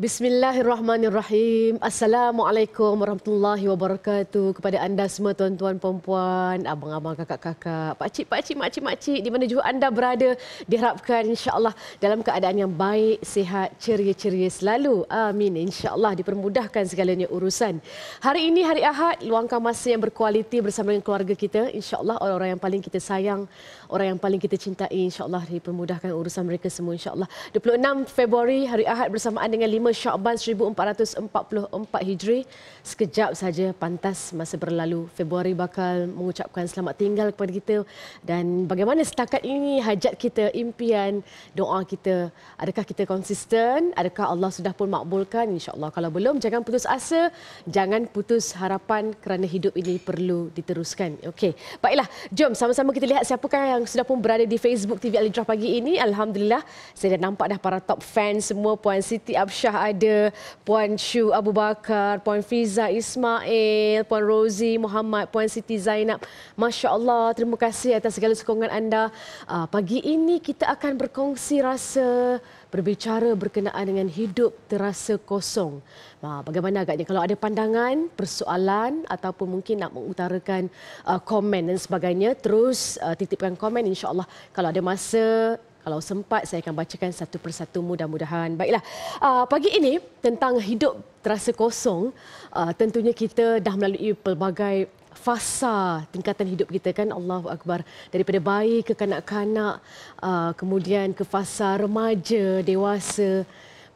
Bismillahirrahmanirrahim. Assalamualaikum warahmatullahi wabarakatuh kepada anda semua tuan-tuan puan-puan, abang-abang, kakak-kakak, pakcik, pakcik, makcik, makcik di mana juga anda berada. Diharapkan insya-Allah dalam keadaan yang baik, sihat, ceria-ceria selalu. Amin. Insya-Allah dipermudahkan segalanya urusan. Hari ini hari Ahad, luangkan masa yang berkualiti bersama dengan keluarga kita. Insya-Allah orang-orang yang paling kita sayang, orang yang paling kita cintai insyaallah dipermudahkan urusan mereka semua insyaallah 26 Februari hari Ahad bersamaan dengan 5 Syakban 1444 Hijri sekejap saja pantas masa berlalu Februari bakal mengucapkan selamat tinggal kepada kita dan bagaimana setakat ini hajat kita impian doa kita adakah kita konsisten adakah Allah sudah pun makbulkan insyaallah kalau belum jangan putus asa jangan putus harapan kerana hidup ini perlu diteruskan okey baiklah jom sama-sama kita lihat siapakah yang yang sudah pun berada di Facebook TV Alidra pagi ini. Alhamdulillah, saya dah nampak dah para top fan semua. Puan Siti Absyah ada, Puan Shu, Abu Bakar, Puan Fiza Ismail, Puan Rozi Muhammad, Puan Siti Zainab. Masya Allah, terima kasih atas segala sokongan anda. Ah, pagi ini kita akan berkongsi rasa berbicara berkenaan dengan hidup terasa kosong. Ha, bagaimana agaknya kalau ada pandangan, persoalan ataupun mungkin nak mengutarakan uh, komen dan sebagainya, terus uh, titipkan komen insyaAllah kalau ada masa. Kalau sempat saya akan bacakan satu persatu mudah-mudahan. Baiklah, uh, pagi ini tentang hidup terasa kosong, uh, tentunya kita dah melalui pelbagai fasa tingkatan hidup kita kan Allahu akbar daripada bayi ke kanak-kanak uh, kemudian ke fasa remaja dewasa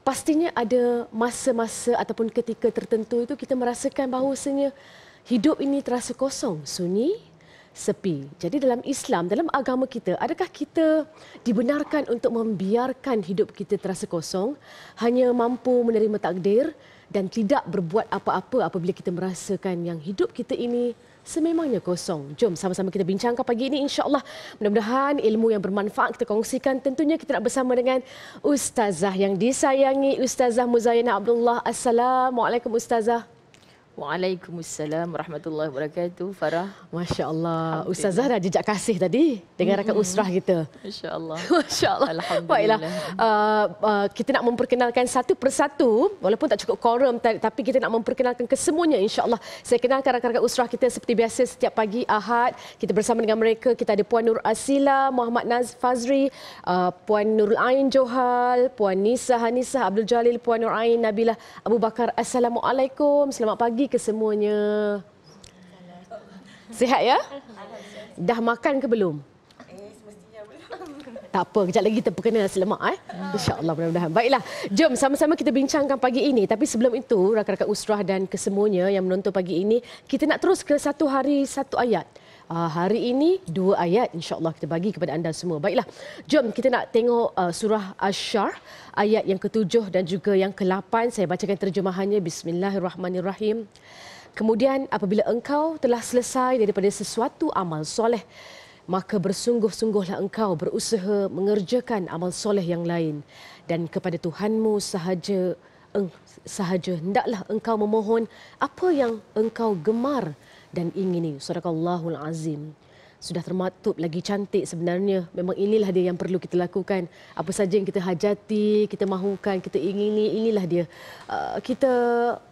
pastinya ada masa-masa ataupun ketika tertentu itu kita merasakan bahawasanya hidup ini terasa kosong sunyi sepi. Jadi dalam Islam, dalam agama kita, adakah kita dibenarkan untuk membiarkan hidup kita terasa kosong, hanya mampu menerima takdir dan tidak berbuat apa-apa apabila kita merasakan yang hidup kita ini sememangnya kosong. Jom sama-sama kita bincangkan pagi ini insyaAllah. Mudah-mudahan ilmu yang bermanfaat kita kongsikan. Tentunya kita nak bersama dengan Ustazah yang disayangi. Ustazah Muzayana Abdullah. Assalamualaikum Ustazah. Waalaikumsalam warahmatullahi wabarakatuh Farah. Masya-Allah. Ustazah dah jejak kasih tadi dengan rakan usrah kita. Masya-Allah. Masya-Allah. Alhamdulillah. Baiklah. Uh, uh, kita nak memperkenalkan satu persatu walaupun tak cukup quorum tapi kita nak memperkenalkan kesemuanya insya-Allah. Saya kenalkan rakan-rakan usrah kita seperti biasa setiap pagi Ahad kita bersama dengan mereka kita ada Puan Nur Asila, Muhammad Naz Fazri, uh, Puan Nurul Ain Johal, Puan Nisa Hanisa Abdul Jalil, Puan Nur Ain Nabilah Abu Bakar. Assalamualaikum. Selamat pagi pagi ke semuanya? Sihat ya? Dah makan ke belum? Tak apa, kejap lagi kita berkena nasi lemak. Eh? InsyaAllah mudah-mudahan. Baiklah, jom sama-sama kita bincangkan pagi ini. Tapi sebelum itu, rakan-rakan usrah dan kesemuanya yang menonton pagi ini, kita nak terus ke satu hari, satu ayat. Ah, hari ini dua ayat insyaAllah kita bagi kepada anda semua. Baiklah, jom kita nak tengok uh, surah Ashar ayat yang ketujuh dan juga yang kelapan. Saya bacakan terjemahannya. Bismillahirrahmanirrahim. Kemudian apabila engkau telah selesai daripada sesuatu amal soleh, maka bersungguh-sungguhlah engkau berusaha mengerjakan amal soleh yang lain. Dan kepada Tuhanmu sahaja sahaja hendaklah engkau memohon apa yang engkau gemar dan ingini surakallahul azim sudah termaktub lagi cantik sebenarnya memang inilah dia yang perlu kita lakukan apa saja yang kita hajati kita mahukan kita ingini inilah dia uh, kita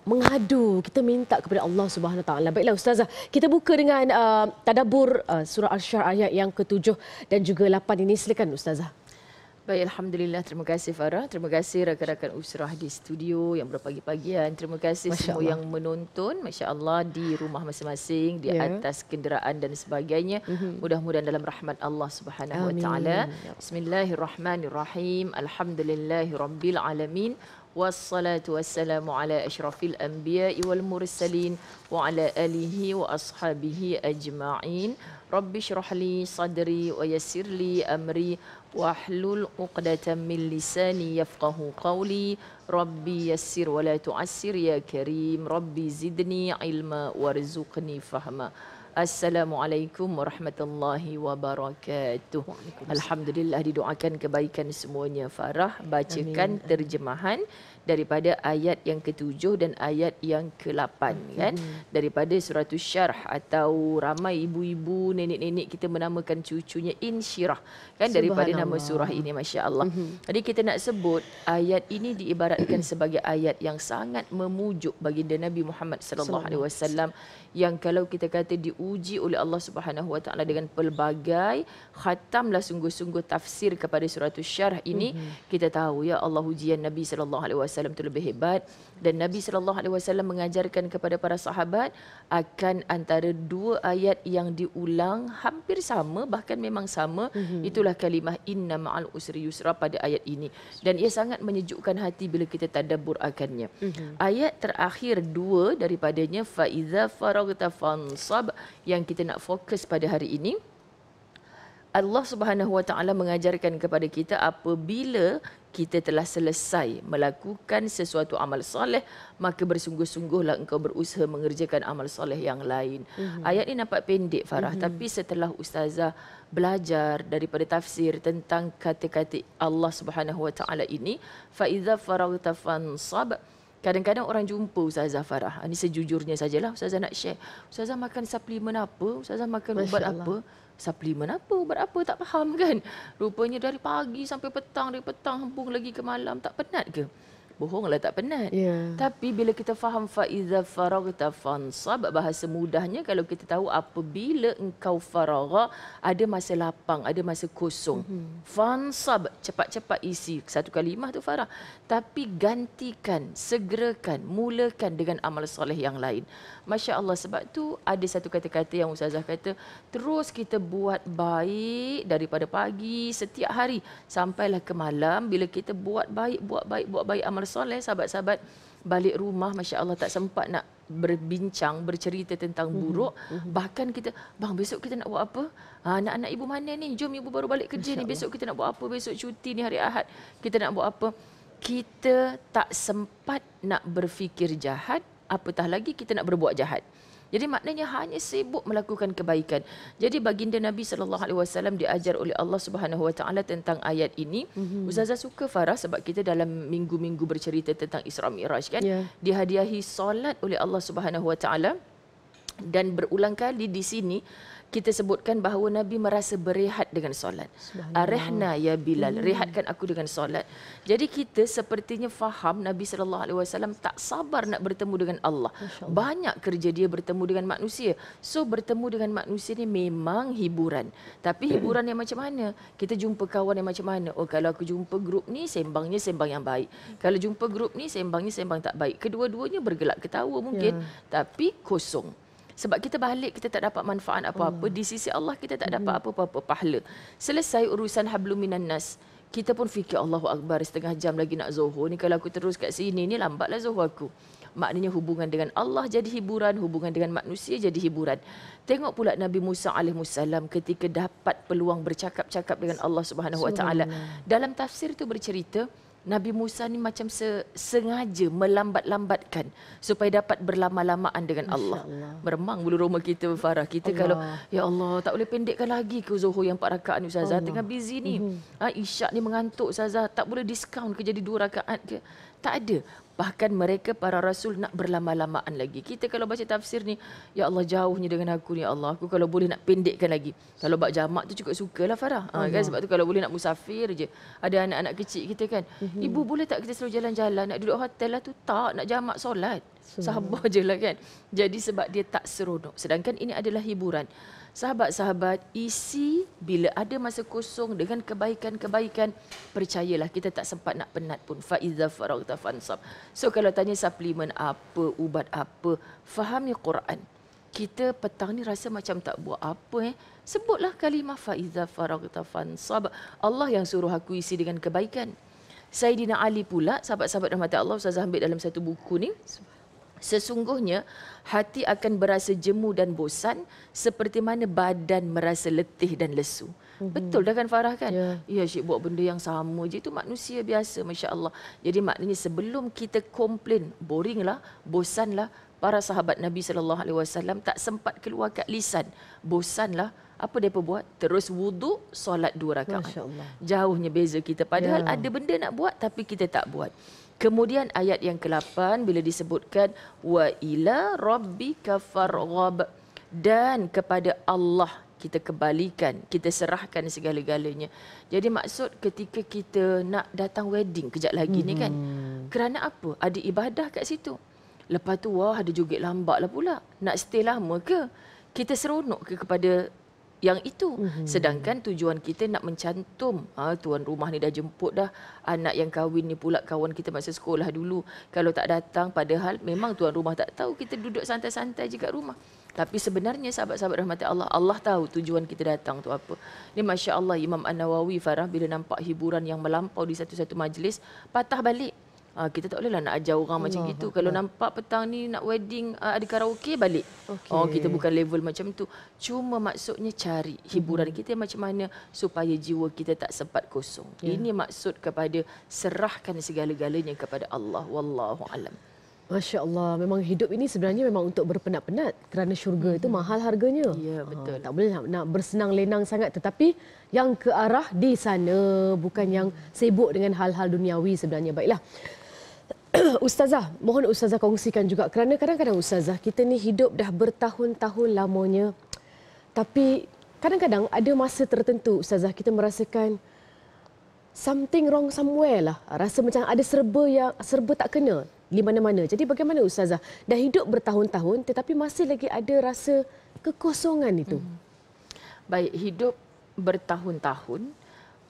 mengadu kita minta kepada Allah Subhanahu taala baiklah ustazah kita buka dengan uh, tadabbur uh, surah al syar ayat yang ketujuh dan juga lapan ini silakan ustazah Baik, Alhamdulillah. Terima kasih Farah. Terima kasih rakan-rakan usrah di studio yang berpagi-pagian. Terima kasih Masya semua Allah. yang menonton. Masya Allah di rumah masing-masing, di yeah. atas kenderaan dan sebagainya. Mm-hmm. Mudah-mudahan dalam rahmat Allah Subhanahu Wa Taala. Ya Bismillahirrahmanirrahim. Alhamdulillahirabbil alamin. Wassalatu wassalamu ala asyrafil anbiya'i wal mursalin wa ala alihi wa ashabihi ajma'in. Rabbi syrahli sadri wa yassirli amri wa hlul uqdatan min lisani yafqahu qawli Rabbi yassir wa la tu'assir ya karim Rabbi zidni ilma warzuqni fahma Assalamualaikum warahmatullahi wabarakatuh. Alhamdulillah didoakan kebaikan semuanya Farah bacakan terjemahan daripada ayat yang ketujuh dan ayat yang kelapan hmm. kan daripada surah syarh atau ramai ibu-ibu nenek-nenek kita menamakan cucunya insyirah kan daripada nama surah ini masya-Allah. Hmm. Jadi kita nak sebut ayat ini diibaratkan sebagai ayat yang sangat memujuk bagi Nabi Muhammad sallallahu alaihi wasallam yang kalau kita kata diuji oleh Allah Subhanahu wa taala dengan pelbagai khatamlah sungguh-sungguh tafsir kepada surah syarh ini hmm. kita tahu ya Allah ujian Nabi sallallahu alaihi wasallam itu lebih hebat dan Nabi sallallahu alaihi wasallam mengajarkan kepada para sahabat akan antara dua ayat yang diulang hampir sama bahkan memang sama mm-hmm. itulah kalimah inna ma'al usri yusra pada ayat ini dan ia sangat menyejukkan hati bila kita tadabbur akannya mm-hmm. ayat terakhir dua daripadanya fa iza faragta fansab yang kita nak fokus pada hari ini Allah Subhanahu Wa Taala mengajarkan kepada kita apabila kita telah selesai melakukan sesuatu amal soleh maka bersungguh-sungguhlah engkau berusaha mengerjakan amal soleh yang lain. Mm-hmm. Ayat ini nampak pendek Farah mm-hmm. tapi setelah ustazah belajar daripada tafsir tentang kata-kata Allah Subhanahu Wa Taala ini fa iza faragta fansab Kadang-kadang orang jumpa Ustazah Farah. Ini ah, sejujurnya sajalah Ustazah nak share. Ustazah makan suplemen apa? Ustazah makan Masya ubat apa? suplemen apa, ubat apa, tak faham kan. Rupanya dari pagi sampai petang, dari petang hembung lagi ke malam, tak penat ke? Bohonglah tak penat. Yeah. Tapi bila kita faham faiza faragta fansa bahasa mudahnya kalau kita tahu apabila engkau faragha, ada masa lapang, ada masa kosong. Mm-hmm. Fansab, cepat-cepat isi satu kalimah tu farah. Tapi gantikan, segerakan, mulakan dengan amal soleh yang lain. Masya Allah sebab tu ada satu kata-kata yang Ustazah kata terus kita buat baik daripada pagi setiap hari sampailah ke malam bila kita buat baik buat baik buat baik amal soleh sahabat-sahabat balik rumah Masya Allah tak sempat nak berbincang bercerita tentang mhm, buruk mm-hmm. bahkan kita bang besok kita nak buat apa ha, anak-anak ibu mana ni jom ibu baru balik kerja ni besok kita nak buat apa besok cuti ni hari Ahad kita nak buat apa kita tak sempat nak berfikir jahat apatah lagi kita nak berbuat jahat. Jadi maknanya hanya sibuk melakukan kebaikan. Jadi baginda Nabi sallallahu alaihi wasallam diajar oleh Allah Subhanahu wa taala tentang ayat ini. Mm-hmm. Ustazah suka Farah sebab kita dalam minggu-minggu bercerita tentang Isra Mi'raj kan. Yeah. Dihadiahi solat oleh Allah Subhanahu wa taala dan berulang kali di sini kita sebutkan bahawa Nabi merasa berehat dengan solat. Arehna ya Bilal, hmm. rehatkan aku dengan solat. Jadi kita sepertinya faham Nabi sallallahu alaihi wasallam tak sabar nak bertemu dengan Allah. Banyak kerja dia bertemu dengan manusia. So bertemu dengan manusia ni memang hiburan. Tapi hiburan yang macam mana? Kita jumpa kawan yang macam mana? Oh kalau aku jumpa grup ni sembangnya sembang yang baik. Kalau jumpa grup ni sembangnya sembang tak baik. Kedua-duanya bergelak ketawa mungkin, yeah. tapi kosong. Sebab kita balik kita tak dapat manfaat apa-apa hmm. di sisi Allah kita tak dapat hmm. apa-apa pahala. Selesai urusan hablum minan nas. Kita pun fikir Allahu akbar setengah jam lagi nak zuhur ni kalau aku terus kat sini ni lambatlah zuhur aku. Maknanya hubungan dengan Allah jadi hiburan, hubungan dengan manusia jadi hiburan. Tengok pula Nabi Musa alaihi ketika dapat peluang bercakap-cakap dengan Allah Subhanahu Dalam tafsir itu bercerita Nabi Musa ni macam se, sengaja melambat-lambatkan supaya dapat berlama-lamaan dengan Allah. Allah. Meremang bulu roma kita Farah. Kita Allah. kalau ya Allah tak boleh pendekkan lagi ke Zuhur yang 4 rakaat ni ustazah. Tengah busy ni. Mm-hmm. Ha, isyak ni mengantuk ustazah. Tak boleh diskaun ke jadi 2 rakaat ke. Tak ada. Bahkan mereka para rasul nak berlama-lamaan lagi. Kita kalau baca tafsir ni, Ya Allah jauhnya dengan aku ni ya Allah. Aku kalau boleh nak pendekkan lagi. Kalau buat jamak tu cukup suka lah Farah. Ha, kan? Sebab tu kalau boleh nak musafir je. Ada anak-anak kecil kita kan. Mhm. Ibu boleh tak kita selalu jalan-jalan? Nak duduk hotel lah tu? Tak. Nak jamak solat. Sabar je lah kan. Jadi sebab dia tak seronok. Sedangkan ini adalah hiburan. Sahabat-sahabat, isi bila ada masa kosong dengan kebaikan-kebaikan, percayalah kita tak sempat nak penat pun. Faizah faragta fansab. So kalau tanya suplemen apa, ubat apa, fahami ya Quran. Kita petang ni rasa macam tak buat apa eh. Sebutlah kalimah faizah faragta fansab. Allah yang suruh aku isi dengan kebaikan. Sayyidina Ali pula, sahabat-sahabat rahmat Allah, Ustazah ambil dalam satu buku ni. Sesungguhnya hati akan berasa jemu dan bosan seperti mana badan merasa letih dan lesu. Mhm. Betul dah kan Farah kan? Yeah. Ya, ya Syekh buat benda yang sama je itu manusia biasa masya-Allah. Jadi maknanya sebelum kita komplain boring lah bosan lah para sahabat Nabi saw tak sempat keluar kat lisan. bosan lah apa depa buat? Terus wuduk, solat dua rakaat. Jauhnya beza kita padahal yeah. ada benda nak buat tapi kita tak buat. Kemudian ayat yang ke-8 bila disebutkan wa ila rabbika farghab dan kepada Allah kita kembalikan, kita serahkan segala-galanya. Jadi maksud ketika kita nak datang wedding kejap lagi hmm. ni kan. Hmm. Kerana apa? Ada ibadah kat situ. Lepas tu wah ada joget lambat lah pula. Nak stay lama ke? Kita seronok ke kepada yang itu mm-hmm. sedangkan tujuan kita nak mencantum ha, tuan rumah ni dah jemput dah anak yang kahwin ni pula kawan kita masa sekolah dulu kalau tak datang padahal memang tuan rumah tak tahu kita duduk santai-santai je kat rumah tapi sebenarnya sahabat-sahabat rahmati Allah Allah tahu tujuan kita datang tu apa ini masya-Allah Imam An-Nawawi Farah bila nampak hiburan yang melampau di satu-satu majlis patah balik Uh, kita tak bolehlah nak ajar orang Allah macam itu. Kalau nampak petang ni nak wedding uh, ada karaoke balik. Okay. Oh kita bukan level macam tu. Cuma maksudnya cari hiburan hmm kita macam mana supaya jiwa kita tak sempat kosong. Yeah. Ini maksud kepada serahkan segala-galanya kepada Allah wallahu alam. Masya-Allah, memang hidup ini sebenarnya memang untuk berpenat-penat kerana syurga hmm itu mm-hmm. mahal harganya. Ya, yeah, betul. Uh, tak boleh nak, nak bersenang lenang sangat tetapi yang ke arah di sana bukan yang mm. sibuk dengan hal-hal duniawi sebenarnya. Baiklah. Ustazah, mohon Ustazah kongsikan juga kerana kadang-kadang Ustazah, kita ni hidup dah bertahun-tahun lamanya tapi kadang-kadang ada masa tertentu Ustazah, kita merasakan something wrong somewhere lah. Rasa macam ada serba yang serba tak kena di mana-mana. Jadi bagaimana Ustazah? Dah hidup bertahun-tahun tetapi masih lagi ada rasa kekosongan itu. Hmm. Baik, hidup bertahun-tahun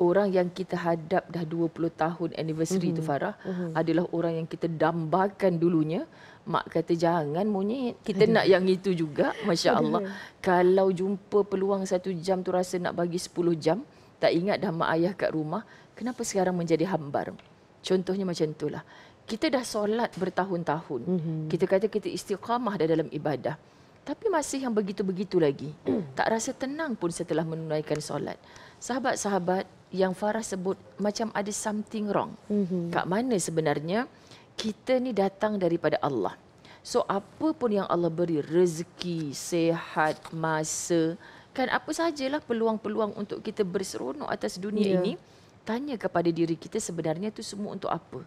orang yang kita hadap dah 20 tahun anniversary mm-hmm. tu mhm. Farah mm-hmm. adalah orang yang kita dambakan dulunya mak kata jangan monyet kita Aduh. nak yang itu juga masya-Allah kalau jumpa peluang satu jam tu rasa nak bagi 10 jam tak ingat dah mak ayah kat rumah kenapa sekarang menjadi hambar contohnya macam itulah kita dah solat bertahun-tahun mm-hmm. kita kata kita istiqamah dah dalam ibadah tapi masih yang begitu-begitu lagi tak rasa tenang pun setelah menunaikan solat sahabat-sahabat yang Farah sebut macam ada something wrong. Mm-hmm. Kat mana sebenarnya kita ni datang daripada Allah. So apa pun yang Allah beri rezeki, sehat, masa, kan apa sajalah peluang-peluang untuk kita berseronok atas dunia yeah. ini, tanya kepada diri kita sebenarnya itu semua untuk apa?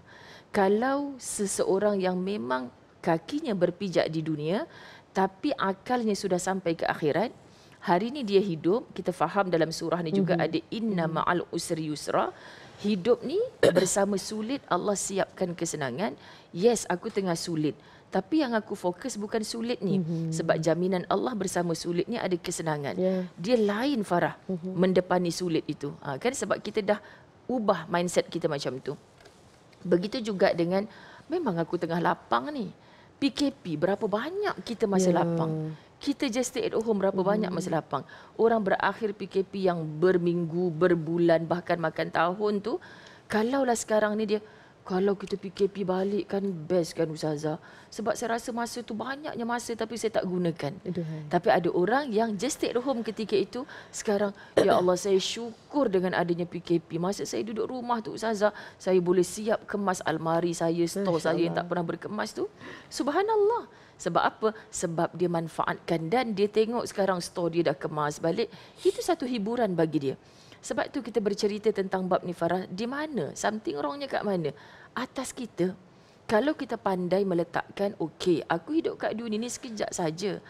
Kalau seseorang yang memang kakinya berpijak di dunia tapi akalnya sudah sampai ke akhirat, hari ni dia hidup kita faham dalam surah ni juga mm-hmm. ada inna mhm. ma'al usri yusra hidup ni bersama sulit Allah siapkan kesenangan yes aku tengah sulit tapi yang aku fokus bukan sulit ni mm-hmm. sebab jaminan Allah bersama sulit ni ada kesenangan yeah. dia lain farah mm-hmm. mendepani sulit itu ha, kan sebab kita dah ubah mindset kita macam tu begitu juga dengan memang aku tengah lapang ni PKP berapa banyak kita masa yeah. lapang kita just stay at home berapa hmm. banyak masa lapang. Orang berakhir PKP yang berminggu, berbulan bahkan makan tahun tu kalaulah sekarang ni dia kalau kita PKP balik kan best kan Ustazah. Sebab saya rasa masa tu banyaknya masa tapi saya tak gunakan. Aduh. Tapi ada orang yang just stay at home ketika itu. Sekarang, ya Allah saya syukur dengan adanya PKP. Masa saya duduk rumah tu Ustazah, saya boleh siap kemas almari saya, store saya yang tak pernah berkemas tu. Subhanallah. Sebab apa? Sebab dia manfaatkan dan dia tengok sekarang store dia dah kemas balik. Itu satu hiburan bagi dia. Sebab tu kita bercerita tentang bab ni Farah, di mana? Something wrongnya kat mana? Atas kita. Kalau kita pandai meletakkan, okey, aku hidup kat dunia ni sekejap saja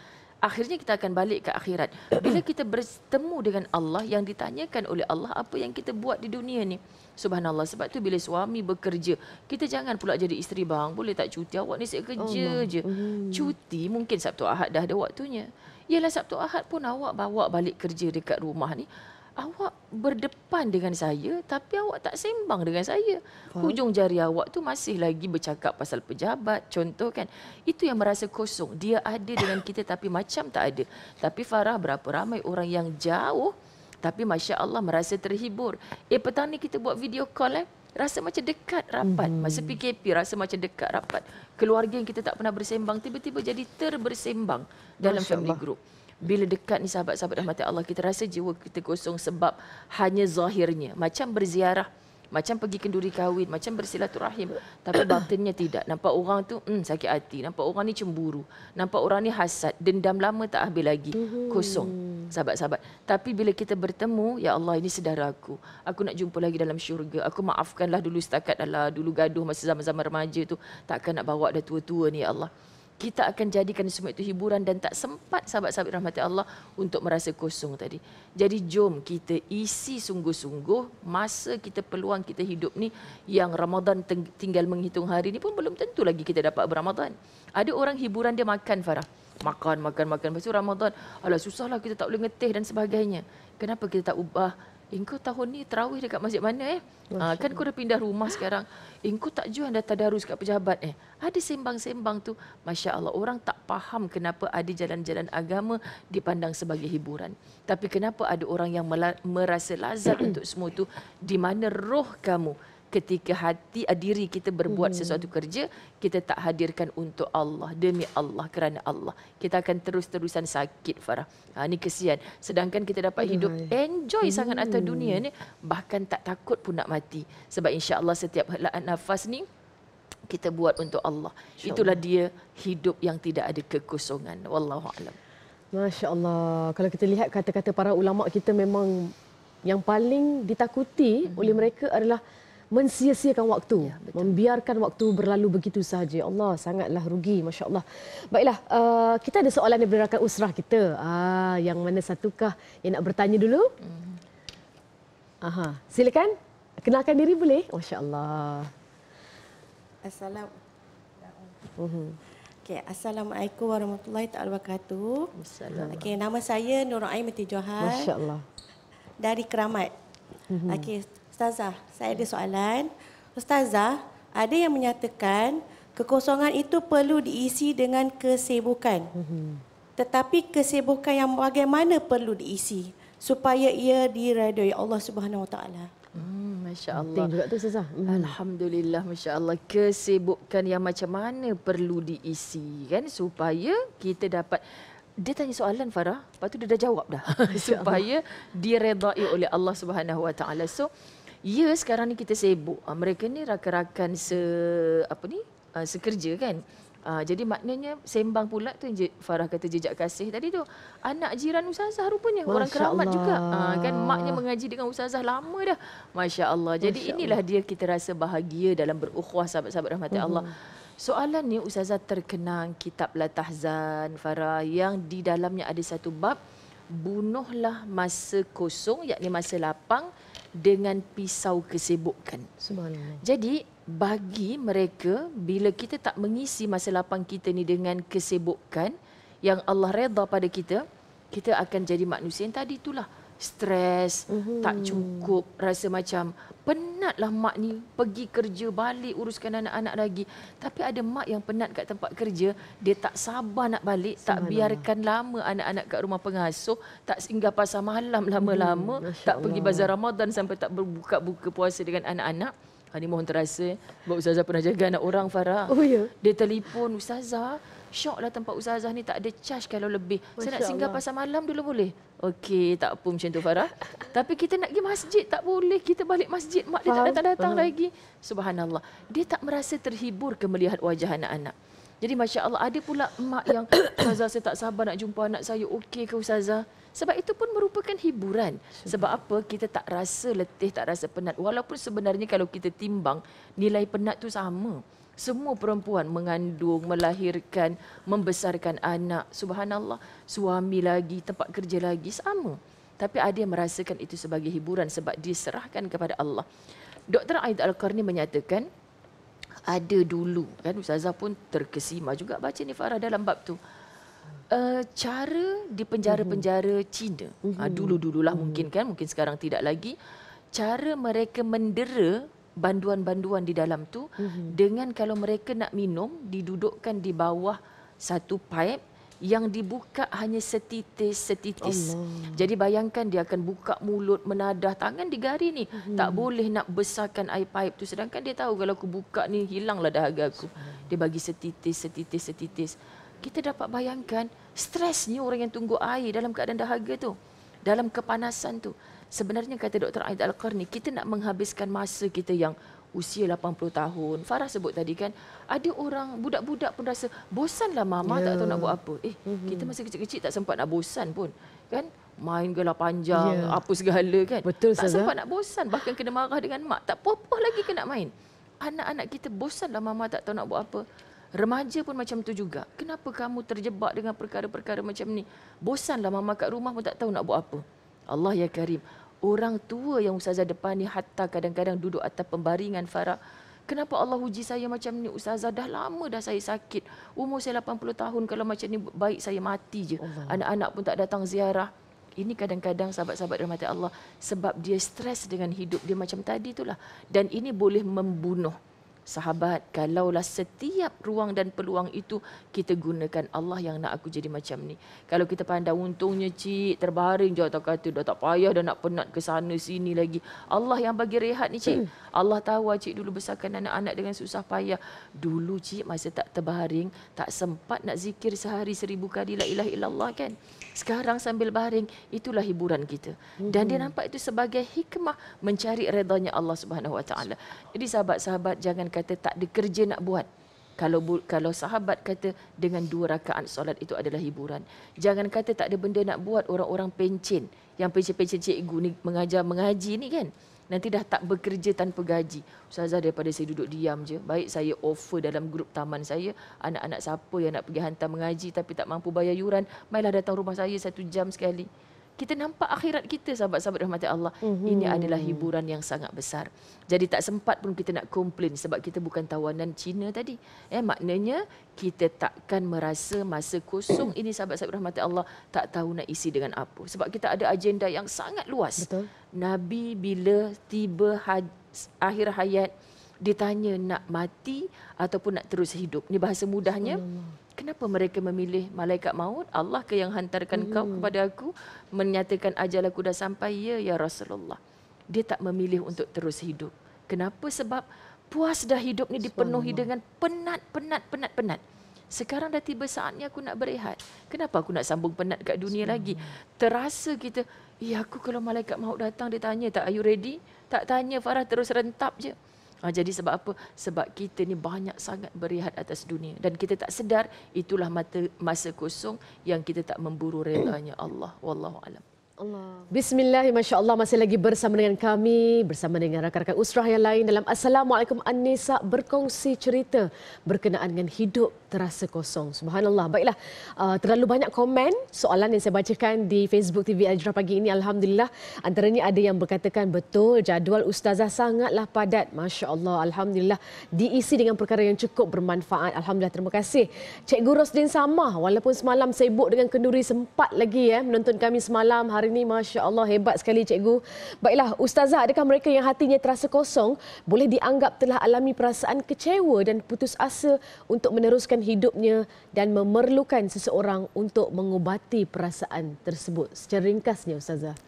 akhirnya kita akan balik ke akhirat. Bila kita bertemu dengan Allah yang ditanyakan oleh Allah apa yang kita buat di dunia ni. Subhanallah sebab tu bila suami bekerja, kita jangan pula jadi isteri bang, boleh tak cuti awak ni saya kerja oh, je. Hmm. Cuti mungkin Sabtu Ahad dah ada waktunya. Yalah Sabtu Ahad pun awak bawa balik kerja dekat rumah ni awak berdepan dengan saya tapi awak tak sembang dengan saya. Faham? Hujung jari awak tu masih lagi bercakap pasal pejabat, contoh kan. Itu yang merasa kosong. Dia ada dengan kita tapi macam tak ada. Tapi Farah berapa ramai orang yang jauh tapi masya-Allah merasa terhibur. Eh petang ni kita buat video call eh. Rasa macam dekat rapat. Hmm. Masa PKP rasa macam dekat rapat. Keluarga yang kita tak pernah bersembang tiba-tiba jadi terbersembang dalam Masya family Allah. group bila dekat ni sahabat-sahabat rahmat Allah kita rasa jiwa kita kosong sebab hanya zahirnya macam berziarah macam pergi kenduri kahwin macam bersilaturahim tapi batinnya tidak nampak orang tu hmm sakit hati nampak orang ni cemburu nampak orang ni hasad dendam lama tak habis lagi hmm. kosong sahabat-sahabat tapi bila kita bertemu ya Allah ini saudara aku aku nak jumpa lagi dalam syurga aku maafkanlah dulu setakat dalam dulu gaduh masa zaman-zaman remaja tu takkan nak bawa dah tua-tua ni ya Allah kita akan jadikan semua itu hiburan dan tak sempat sahabat-sahabat rahmati Allah untuk merasa kosong tadi. Jadi jom kita isi sungguh-sungguh masa kita peluang kita hidup ni yang Ramadan tinggal menghitung hari ni pun belum tentu lagi kita dapat beramadan. Ada orang hiburan dia makan Farah. Makan, makan, makan. Lepas tu Ramadan, alah susahlah kita tak boleh ngeteh dan sebagainya. Kenapa kita tak ubah Engkau eh, tahun ni terawih dekat masjid mana eh? Ha, kan kau dah pindah rumah sekarang. Engkau eh, tak jual data darus kat pejabat eh? Ada sembang-sembang tu. Masya Allah orang tak faham kenapa ada jalan-jalan agama dipandang sebagai hiburan. Tapi kenapa ada orang yang merasa lazat untuk semua tu? Di mana roh kamu? ketika hati eh, diri kita berbuat hmm. sesuatu kerja kita tak hadirkan untuk Allah demi Allah kerana Allah kita akan terus-terusan sakit Farah ha ni kesian sedangkan kita dapat Aduh. hidup enjoy hmm. sangat atas hmm. dunia ni bahkan tak takut pun nak mati sebab insya-Allah setiap helaan nafas ni kita buat untuk Allah InsyaAllah. itulah dia hidup yang tidak ada kekosongan wallahu alam masya-Allah kalau kita lihat kata-kata para ulama kita memang yang paling ditakuti mm-hmm. oleh mereka adalah mensia-siakan waktu, ya, membiarkan waktu berlalu begitu sahaja. Allah sangatlah rugi, masya Allah. Baiklah, uh, kita ada soalan yang rakan usrah kita. Uh, yang mana satukah yang nak bertanya dulu? Mhm. Aha, silakan kenalkan diri boleh, masya Allah. Assalamualaikum. Mhm. Okay, Assalamualaikum warahmatullahi taala wabarakatuh. Okay, nama saya Nur Aini binti Johan. Masya-Allah. Dari Keramat. Mhm. Okay, Ustazah, saya ada soalan. Ustazah, ada yang menyatakan kekosongan itu perlu diisi dengan kesibukan. Mhm. Tetapi kesibukan yang bagaimana perlu diisi supaya ia diredai Allah Subhanahu Wa Taala. Hmm, Masya Allah. juga tu Ustazah. Hmm. Alhamdulillah Masya Allah. Kesibukan yang macam mana perlu diisi kan supaya kita dapat dia tanya soalan Farah, lepas tu dia dah jawab dah. supaya diredai oleh Allah Subhanahu Wa Taala. So, Ya sekarang ni kita sibuk. Uh, mereka ni rakan-rakan se apa ni? Uh, sekerja kan. Uh, jadi maknanya sembang pula tu je, Farah kata jejak kasih tadi tu. Anak jiran Ustazah rupanya Masya orang keramat Allah. juga. Uh, kan maknya mengaji dengan Ustazah lama dah. Masya-Allah. Jadi Masya inilah Allah. dia kita rasa bahagia dalam berukhuwah sahabat-sahabat rahmat uh Allah. Mhm. Soalan ni Ustazah terkenang kitab La Tahzan Farah yang di dalamnya ada satu bab bunuhlah masa kosong yakni masa lapang dengan pisau kesibukan. Jadi bagi mereka bila kita tak mengisi masa lapang kita ni dengan kesibukan yang Allah redha pada kita, kita akan jadi manusia yang tadi itulah stres, mm-hmm. tak mhm. cukup, rasa macam penatlah mak ni pergi kerja balik uruskan anak-anak lagi. Tapi ada mak yang penat kat tempat kerja, dia tak sabar nak balik, tak lah. biarkan lama anak-anak kat rumah pengasuh, tak singgah pasar malam lama-lama, mm, tak pergi bazar Ramadan sampai tak berbuka buka puasa dengan anak-anak. Ha, mohon terasa, buat ustazah pernah jaga anak orang Farah. Oh Yeah. Dia telefon ustazah, Syok lah tempat Uzazah ni tak ada charge kalau lebih. Masya Saya nak singgah Allah. pasal malam dulu boleh? Okey, tak apa macam tu Farah. Tapi kita nak pergi masjid, tak boleh. Kita balik masjid, mak dia tak datang-datang lagi. Subhanallah. Dia tak merasa terhibur ke melihat wajah anak-anak. Jadi Masya Allah ada pula mak yang Ustazah saya tak sabar nak jumpa anak saya Okey ke Ustazah Sebab itu pun merupakan hiburan Sebab apa kita tak rasa letih Tak rasa penat Walaupun sebenarnya kalau kita timbang Nilai penat tu sama semua perempuan mengandung, melahirkan, membesarkan anak. Subhanallah, suami lagi, tempat kerja lagi, sama. Tapi ada yang merasakan itu sebagai hiburan sebab diserahkan kepada Allah. Dr. Aid Al-Qarni menyatakan, ada dulu, kan Ustazah pun terkesima juga baca ni Farah dalam bab tu. Uh, cara di penjara-penjara mhm. Cina, uh, dulu-dululah uh-huh. mungkin kan, mungkin sekarang tidak lagi. Cara mereka mendera banduan-banduan di dalam tu mm-hmm. dengan kalau mereka nak minum didudukkan di bawah satu pipe yang dibuka hanya setitis setitis. Allah. Jadi bayangkan dia akan buka mulut menadah tangan digari ni. Hmm. Tak boleh nak besarkan air pipe tu sedangkan dia tahu kalau aku buka ni hilanglah dahaga aku. Dia bagi setitis setitis setitis. Kita dapat bayangkan stresnya orang yang tunggu air dalam keadaan dahaga tu. Dalam kepanasan tu sebenarnya kata Dr. Aid Al-Qarni, kita nak menghabiskan masa kita yang usia 80 tahun. Farah sebut tadi kan, ada orang budak-budak pun rasa bosanlah mama yeah. tak ya. tahu nak buat apa. Eh, mm-hmm. kita masih kecil-kecil tak sempat nak bosan pun. Kan? Main gelap panjang, yeah. apa segala kan. Betul, tak sahaja. sempat nak bosan, bahkan kena marah dengan mak. Tak puas-puas lagi kena main. Anak-anak kita bosanlah mama tak tahu nak buat apa. Remaja pun macam tu juga. Kenapa kamu terjebak dengan perkara-perkara macam ni? Bosanlah mama kat rumah pun tak tahu nak buat apa. Allah ya Karim orang tua yang ustazah depan ni hatta kadang-kadang duduk atas pembaringan Farah. Kenapa Allah uji saya macam ni ustazah dah lama dah saya sakit. Umur saya 80 tahun kalau macam ni baik saya mati je. Anak-anak pun tak datang ziarah. Ini kadang-kadang sahabat-sahabat rahmat Allah sebab dia stres dengan hidup dia macam tadi itulah dan ini boleh membunuh sahabat kalaulah setiap ruang dan peluang itu kita gunakan Allah yang nak aku jadi macam ni kalau kita pandang untungnya cik terbaring je tak kata dah tak payah dah nak penat ke sana sini lagi Allah yang bagi rehat ni cik hmm. Allah tahu ah, cik dulu besarkan anak-anak dengan susah payah dulu cik masa tak terbaring tak sempat nak zikir sehari seribu kali la ilaha illallah kan sekarang sambil baring itulah hiburan kita dan hmm. dia nampak itu sebagai hikmah mencari redanya Allah Subhanahu Wa Taala jadi sahabat-sahabat jangan kata tak ada kerja nak buat kalau kalau sahabat kata dengan dua rakaat solat itu adalah hiburan jangan kata tak ada benda nak buat orang-orang pencin yang pencin-pencin cikgu ni mengajar mengaji ni kan nanti dah tak bekerja tanpa gaji. Ustazah daripada saya duduk diam je, baik saya offer dalam grup taman saya, anak-anak siapa yang nak pergi hantar mengaji tapi tak mampu bayar yuran, mailah datang rumah saya satu jam sekali kita nampak akhirat kita sahabat-sahabat rahmati Allah. Mm-hmm. Ini adalah hiburan yang sangat besar. Jadi tak sempat pun kita nak komplain sebab kita bukan tawanan Cina tadi. Eh maknanya kita takkan merasa masa kosong ini sahabat-sahabat rahmati Allah tak tahu nak isi dengan apa. Sebab kita ada agenda yang sangat luas. Betul. Nabi bila tiba haj- akhir hayat ditanya nak mati ataupun nak terus hidup. Ini bahasa mudahnya. Mm-hmm kenapa mereka memilih malaikat maut Allah ke yang hantarkan hmm. kau kepada aku menyatakan ajal aku dah sampai ya ya Rasulullah dia tak memilih untuk terus hidup kenapa sebab puas dah hidup ni dipenuhi dengan penat penat penat penat sekarang dah tiba saatnya aku nak berehat kenapa aku nak sambung penat kat dunia lagi terasa kita ya aku kalau malaikat maut datang dia tanya tak are you ready tak tanya Farah terus rentap je. Ha, jadi sebab apa? Sebab kita ni banyak sangat berehat atas dunia dan kita tak sedar itulah mata, masa kosong yang kita tak memburu redanya Allah. Wallahu alam. Allah. Bismillah, Masya Allah masih lagi bersama dengan kami, bersama dengan rakan-rakan usrah yang lain dalam Assalamualaikum An-Nisa berkongsi cerita berkenaan dengan hidup terasa kosong. Subhanallah. Baiklah, uh, terlalu banyak komen soalan yang saya bacakan di Facebook TV al pagi ini. Alhamdulillah, antaranya ada yang berkatakan betul jadual ustazah sangatlah padat. Masya Allah, Alhamdulillah diisi dengan perkara yang cukup bermanfaat. Alhamdulillah, terima kasih. Cikgu Rosdin sama, walaupun semalam sibuk dengan kenduri sempat lagi ya menonton kami semalam hari hari ini Masya Allah hebat sekali cikgu Baiklah Ustazah adakah mereka yang hatinya terasa kosong Boleh dianggap telah alami perasaan kecewa dan putus asa Untuk meneruskan hidupnya dan memerlukan seseorang Untuk mengubati perasaan tersebut Secara ringkasnya Ustazah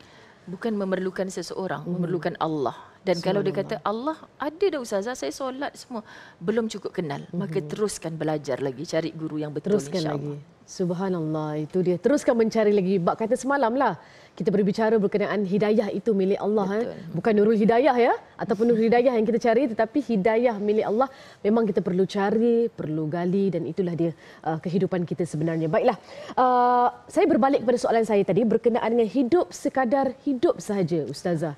Bukan memerlukan seseorang, hmm. memerlukan Allah dan kalau dia kata Allah ada dah ustazah saya solat semua belum cukup kenal mm-hmm. maka mhm. teruskan belajar lagi cari guru yang betul teruskan insyaAllah. lagi. Subhanallah itu dia teruskan mencari lagi bab kata semalam lah kita berbicara berkenaan hidayah itu milik Allah eh. Betul. bukan nurul hidayah ya ataupun nurul hidayah yang kita cari tetapi hidayah milik Allah memang kita perlu cari perlu gali dan itulah dia uh, kehidupan kita sebenarnya baiklah uh, saya berbalik kepada soalan saya tadi berkenaan dengan hidup sekadar hidup sahaja ustazah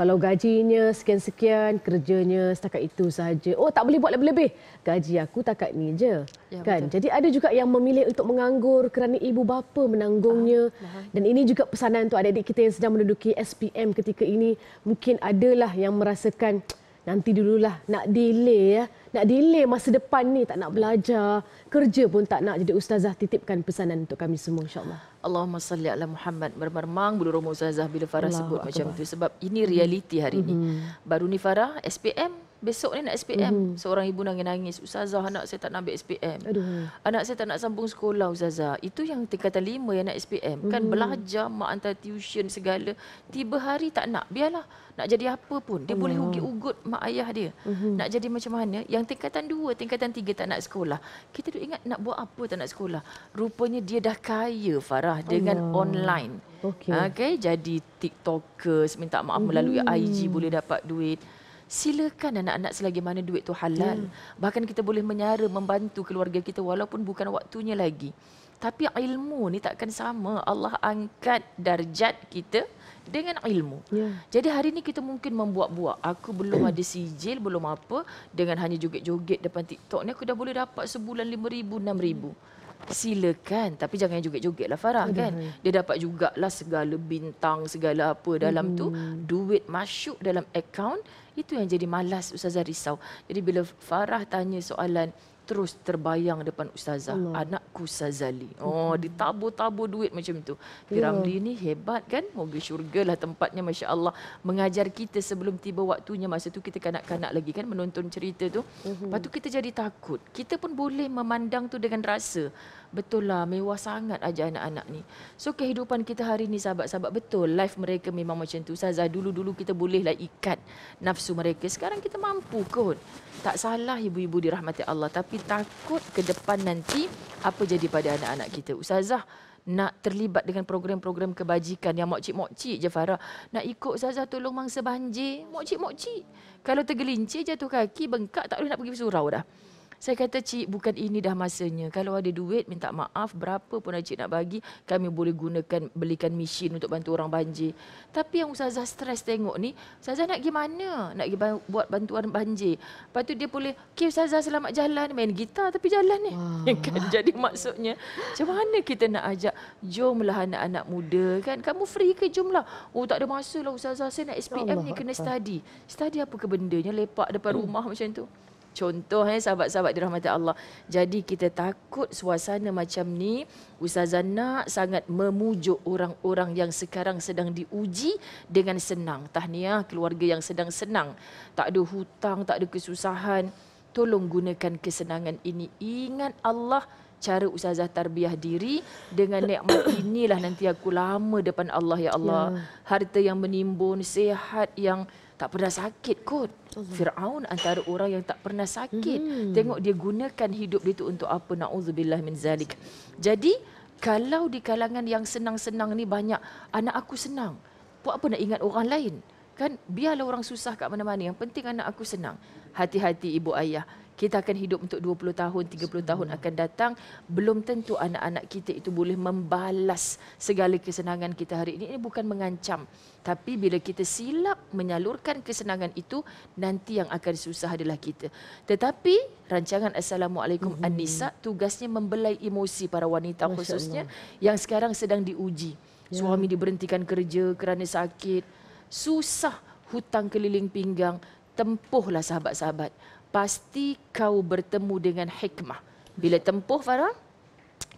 kalau gajinya sekian-sekian, kerjanya setakat itu saja, Oh, tak boleh buat lebih-lebih. Gaji aku takat ni je. Ya, kan? Betul. Jadi ada juga yang memilih untuk menganggur kerana ibu bapa menanggungnya. Uh, Dan ini juga pesanan untuk adik-adik kita yang sedang menduduki SPM ketika ini. Mungkin adalah yang merasakan nanti dululah nak delay ya nak delay masa depan ni tak nak belajar kerja pun tak nak jadi ustazah titipkan pesanan untuk kami semua insyaallah Allahumma salli ala Muhammad Mermang bulu romo ustazah bila Farah Allah sebut Allah macam tu sebab ini realiti hari mm-hmm. ni baru ni Farah SPM Besok ni nak SPM. Uhum. Seorang ibu nangis-nangis. Ustazah anak saya tak nak ambil SPM. Aduh. Anak saya tak nak sambung sekolah Ustazah. Itu yang tingkatan lima yang nak SPM. Uhum. Kan mhm. belajar, mak antar tuition segala. Tiba hari tak nak. Biarlah. Nak jadi apa pun. Dia uhum. boleh ugut-ugut mak ayah dia. Uhum. Nak jadi macam mana. Yang tingkatan dua, tingkatan tiga tak nak sekolah. Kita duk ingat nak buat apa tak nak sekolah. Rupanya dia dah kaya Farah uhum. dengan online. Okay. okay. Jadi TikTokers minta maaf uhum. melalui mhm. IG boleh dapat duit silakan anak-anak selagi mana duit tu halal. Hmm. Bahkan kita boleh menyara membantu keluarga kita walaupun bukan waktunya lagi. Tapi ilmu ni takkan sama. Allah angkat darjat kita dengan ilmu. Yeah. Jadi hari ni kita mungkin membuat-buat. Aku belum ada sijil, belum apa. Dengan hanya joget-joget depan TikTok ni aku dah boleh dapat sebulan RM5,000, RM6,000. Silakan. Tapi jangan joget-joget lah Farah yeah, kan. Dia dapat jugalah segala bintang, segala apa dalam mm. tu. Hmm. Duit masuk dalam akaun. Itu yang jadi malas ustazah risau. Jadi bila Farah tanya soalan terus terbayang depan ustazah Allah. anakku Sazali. Oh, ditabur-tabur duit macam tu. Ya. Piramli yeah. ni hebat kan? Moga lah tempatnya masya-Allah mengajar kita sebelum tiba waktunya masa tu kita kanak-kanak lagi kan menonton cerita tu. uh Lepas tu kita jadi takut. Kita pun boleh memandang tu dengan rasa Betul lah, mewah sangat aja anak-anak ni. So kehidupan kita hari ni sahabat-sahabat betul. Life mereka memang macam tu. Sazah dulu-dulu kita bolehlah ikat nafsu mereka. Sekarang kita mampu kot. Tak salah ibu-ibu dirahmati Allah. Tapi takut ke depan nanti apa jadi pada anak-anak kita. Ustazah nak terlibat dengan program-program kebajikan yang makcik-makcik je Farah. Nak ikut Ustazah tolong mangsa banjir. Makcik-makcik. Kalau tergelincir jatuh kaki bengkak tak boleh nak pergi surau dah. Saya kata cik bukan ini dah masanya. Kalau ada duit minta maaf berapa pun cik nak bagi kami boleh gunakan belikan mesin untuk bantu orang banjir. Tapi yang ustazah stres tengok ni, ustazah nak pergi mana? Nak pergi buat bantuan banjir. Lepas tu dia boleh, "Okey ustazah selamat jalan, main gitar tapi jalan ni." Wow. kan jadi maksudnya, macam mana kita nak ajak jomlah anak-anak muda kan? Kamu free ke jomlah? Oh tak ada masa lah ustazah, saya nak SPM ya Allah. ni kena study. Study apa kebendanya lepak depan hmm. rumah macam tu. Contoh eh, sahabat-sahabat dirahmati Allah. Jadi kita takut suasana macam ni. Ustazah nak sangat memujuk orang-orang yang sekarang sedang diuji dengan senang. Tahniah keluarga yang sedang senang. Tak ada hutang, tak ada kesusahan. Tolong gunakan kesenangan ini. Ingat Allah cara Ustazah tarbiah diri. Dengan nikmat inilah nanti aku lama depan Allah ya Allah. Ya. Harta yang menimbun, sehat yang tak pernah sakit kot. Allah. Fir'aun antara orang yang tak pernah sakit. Hmm. Tengok dia gunakan hidup dia itu untuk apa? Na'udzubillah min zalik. Jadi, kalau di kalangan yang senang-senang ni banyak, anak aku senang. Buat apa nak ingat orang lain? Kan biarlah orang susah kat mana-mana. Yang penting anak aku senang. Hati-hati ibu ayah kita akan hidup untuk 20 tahun, 30 Sebenarnya. tahun akan datang, belum tentu anak-anak kita itu boleh membalas segala kesenangan kita hari ini. Ini bukan mengancam, tapi bila kita silap menyalurkan kesenangan itu, nanti yang akan susah adalah kita. Tetapi rancangan Assalamualaikum mm-hmm. Anissa tugasnya membelai emosi para wanita Masya khususnya Allah. yang sekarang sedang diuji. Ya. Suami diberhentikan kerja kerana sakit, susah hutang keliling pinggang, tempuhlah sahabat-sahabat pasti kau bertemu dengan hikmah. Bila tempuh Farah,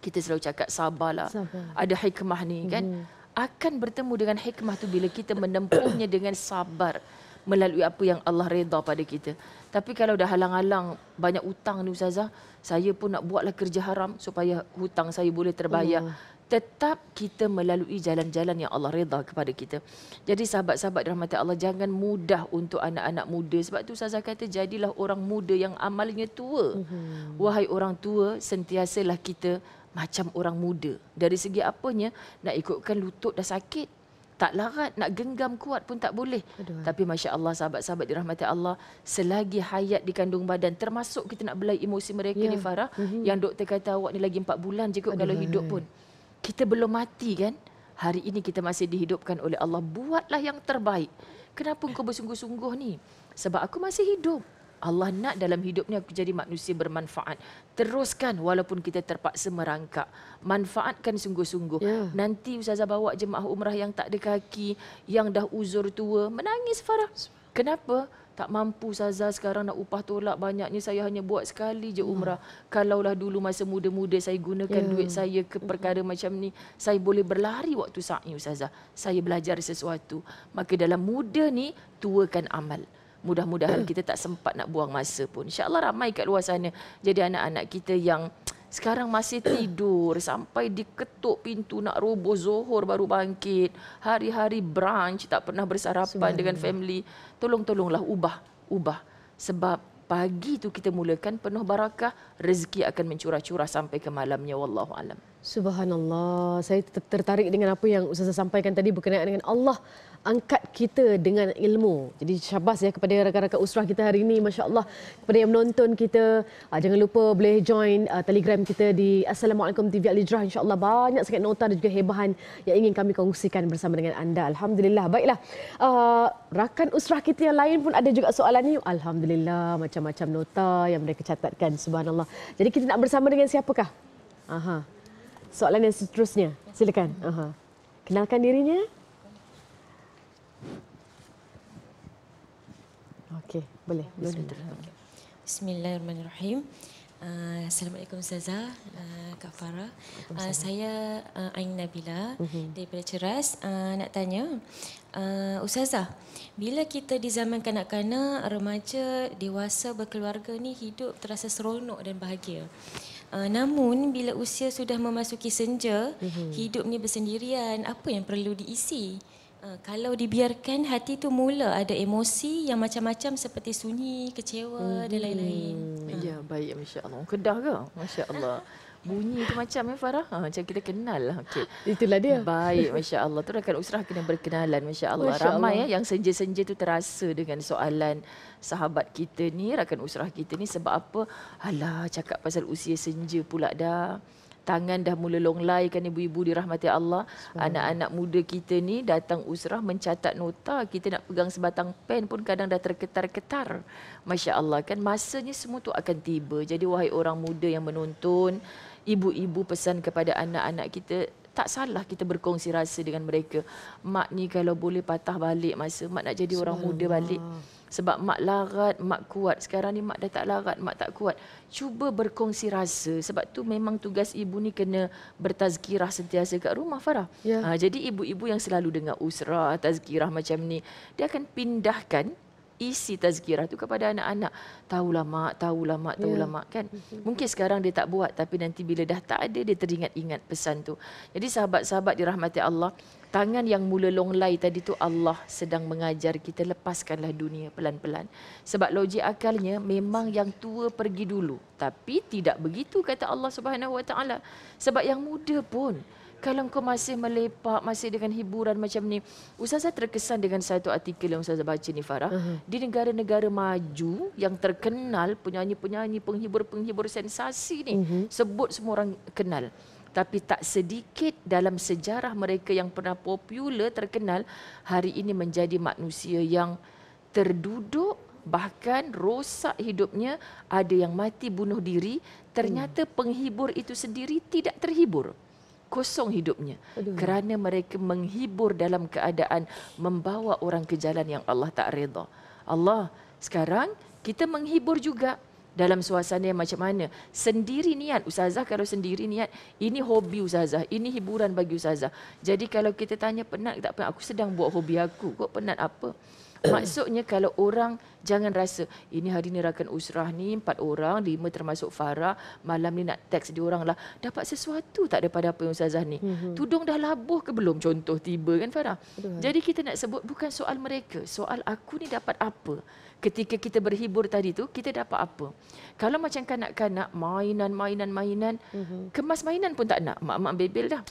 kita selalu cakap sabarlah. Sabar. Ada hikmah ni kan. Hmm. Akan bertemu dengan hikmah tu bila kita menempuhnya dengan sabar melalui apa yang Allah redha pada kita. Tapi kalau dah halang-halang banyak hutang ni ustazah, saya pun nak buatlah kerja haram supaya hutang saya boleh terbayar. Oh tetap kita melalui jalan-jalan yang Allah redha kepada kita. Jadi sahabat-sahabat dirahmati Allah jangan mudah untuk anak-anak muda. Sebab tu saya kata jadilah orang muda yang amalnya tua. Mm-hmm. Wahai orang tua, sentiasalah kita macam orang muda. Dari segi apanya nak ikutkan lutut dah sakit, tak larat nak genggam kuat pun tak boleh. Aduh. Tapi masya-Allah sahabat-sahabat dirahmati Allah, selagi hayat di kandung badan termasuk kita nak belai emosi mereka ya. ni Farah mm-hmm. yang doktor kata awak ni lagi 4 bulan je kot kalau hidup pun kita belum mati kan hari ini kita masih dihidupkan oleh Allah buatlah yang terbaik kenapa kau bersungguh-sungguh ni sebab aku masih hidup Allah nak dalam hidup ni aku jadi manusia bermanfaat. Teruskan walaupun kita terpaksa merangkak. Manfaatkan sungguh-sungguh. Yeah. Nanti Ustazah bawa jemaah umrah yang tak ada kaki, yang dah uzur tua, menangis Farah. Kenapa? tak mampu Zaza sekarang nak upah tolak banyaknya saya hanya buat sekali je umrah hmm. kalaulah dulu masa muda-muda saya gunakan yeah. duit saya ke perkara hmm. macam ni saya boleh berlari waktu sa'i Zaza saya belajar sesuatu maka dalam muda ni tuakan amal mudah-mudahan ya. kita tak sempat nak buang masa pun insyaallah ramai kat luar sana jadi anak-anak kita yang sekarang masih tidur sampai diketuk pintu nak roboh zuhur baru bangkit. Hari-hari brunch tak pernah bersarapan dengan family. Tolong-tolonglah ubah, ubah. Sebab pagi tu kita mulakan penuh barakah, rezeki akan mencurah-curah sampai ke malamnya wallahu alam. Subhanallah. Saya tetap tertarik dengan apa yang Ustazah sampaikan tadi berkenaan dengan Allah angkat kita dengan ilmu. Jadi syabas ya kepada rakan-rakan usrah kita hari ini. Masya Allah. Kepada yang menonton kita, ah, jangan lupa boleh join ah, telegram kita di Assalamualaikum TV Al-Hijrah. Insya Allah banyak sangat nota dan juga hebahan yang ingin kami kongsikan bersama dengan anda. Alhamdulillah. Baiklah. Ah, rakan usrah kita yang lain pun ada juga soalan ini. Alhamdulillah. Macam-macam nota yang mereka catatkan. Subhanallah. Jadi kita nak bersama dengan siapakah? Aha. Soalan yang seterusnya. Silakan. Aha. Kenalkan dirinya. Okey, boleh. Bismillahirrahmanirrahim. Bismillahirrahmanirrahim. Uh, Assalamualaikum Ustazah, uh, Kak Farah. Uh, saya uh, Ain Nabila uh-huh. Mhm. daripada Ceras. Uh, nak tanya, uh, Ustazah, bila kita di zaman kanak-kanak, remaja, dewasa, berkeluarga ni hidup terasa seronok dan bahagia. Uh, namun, bila usia sudah memasuki senja, uh-huh. Mhm. hidup ni bersendirian, apa yang perlu diisi? Eh, kalau dibiarkan hati tu mula ada emosi yang macam-macam seperti sunyi, kecewa hmm. dan lain-lain. Ya, ha. baik masya-Allah. Kedah ke? Masya-Allah. Bunyi tu macam ya Farah. Ha, macam kita kenal lah. Okay. Itulah dia. Baik, Masya Allah. Tu rakan usrah kena berkenalan, Masya Allah. Masya Ramai ya yang senja-senja tu terasa dengan soalan sahabat kita ni, rakan usrah kita ni sebab apa? Alah, cakap pasal usia senja pula dah tangan dah mula longlai kan ibu-ibu dirahmati Allah anak-anak muda kita ni datang usrah mencatat nota kita nak pegang sebatang pen pun kadang dah terketar-ketar masya-Allah kan masanya semua tu akan tiba jadi wahai orang muda yang menonton ibu-ibu pesan kepada anak-anak kita tak salah kita berkongsi rasa dengan mereka mak ni kalau boleh patah balik masa mak nak jadi Semua. orang muda balik sebab mak larat, mak kuat. Sekarang ni mak dah tak larat, mak tak kuat. Cuba berkongsi rasa. Sebab tu memang tugas ibu ni kena bertazkirah sentiasa kat rumah Farah. Yeah. Ya. Ha, jadi ibu-ibu yang selalu dengar usrah, tazkirah macam ni. Dia akan pindahkan isi tazkirah tu kepada anak-anak. Tahulah mak, tahulah mak, ya. tahulah yeah. mak kan. Mhm. Mungkin sekarang dia tak buat tapi nanti bila dah tak ada dia teringat-ingat pesan tu. Jadi sahabat-sahabat dirahmati Allah, tangan yang mula longlai tadi tu Allah sedang mengajar kita lepaskanlah dunia pelan-pelan. Sebab logik akalnya memang yang tua pergi dulu. Tapi tidak begitu kata Allah Subhanahu Wa Taala. Sebab yang muda pun kalau kau masih melepak, masih dengan hiburan macam ni. Ustazah terkesan dengan satu artikel yang Ustazah baca ni Farah. Uh-huh. Di negara-negara maju yang terkenal penyanyi-penyanyi penghibur-penghibur sensasi ni. Uh-huh. Sebut semua orang kenal tapi tak sedikit dalam sejarah mereka yang pernah popular terkenal hari ini menjadi manusia yang terduduk bahkan rosak hidupnya ada yang mati bunuh diri ternyata hmm. penghibur itu sendiri tidak terhibur kosong hidupnya Aduh. kerana mereka menghibur dalam keadaan membawa orang ke jalan yang Allah tak redha Allah sekarang kita menghibur juga dalam suasana yang macam mana. Sendiri niat, Ustazah kalau sendiri niat, ini hobi Ustazah, ini hiburan bagi Ustazah. Jadi kalau kita tanya penat, tak penat, aku sedang buat hobi aku, kok penat apa? Maksudnya kalau orang jangan rasa ini hari ni rakan usrah ni empat orang, lima termasuk Farah, malam ni nak teks dia orang lah. Dapat sesuatu tak daripada apa yang Ustazah ni? Mhm. Tudung dah labuh ke belum contoh tiba kan Farah? Aduh. Jadi kita nak sebut bukan soal mereka, soal aku ni dapat apa? ketika kita berhibur tadi tu kita dapat apa kalau macam kanak-kanak mainan mainan mhm. mainan mm-hmm. kemas mainan pun tak nak mak-mak bebel dah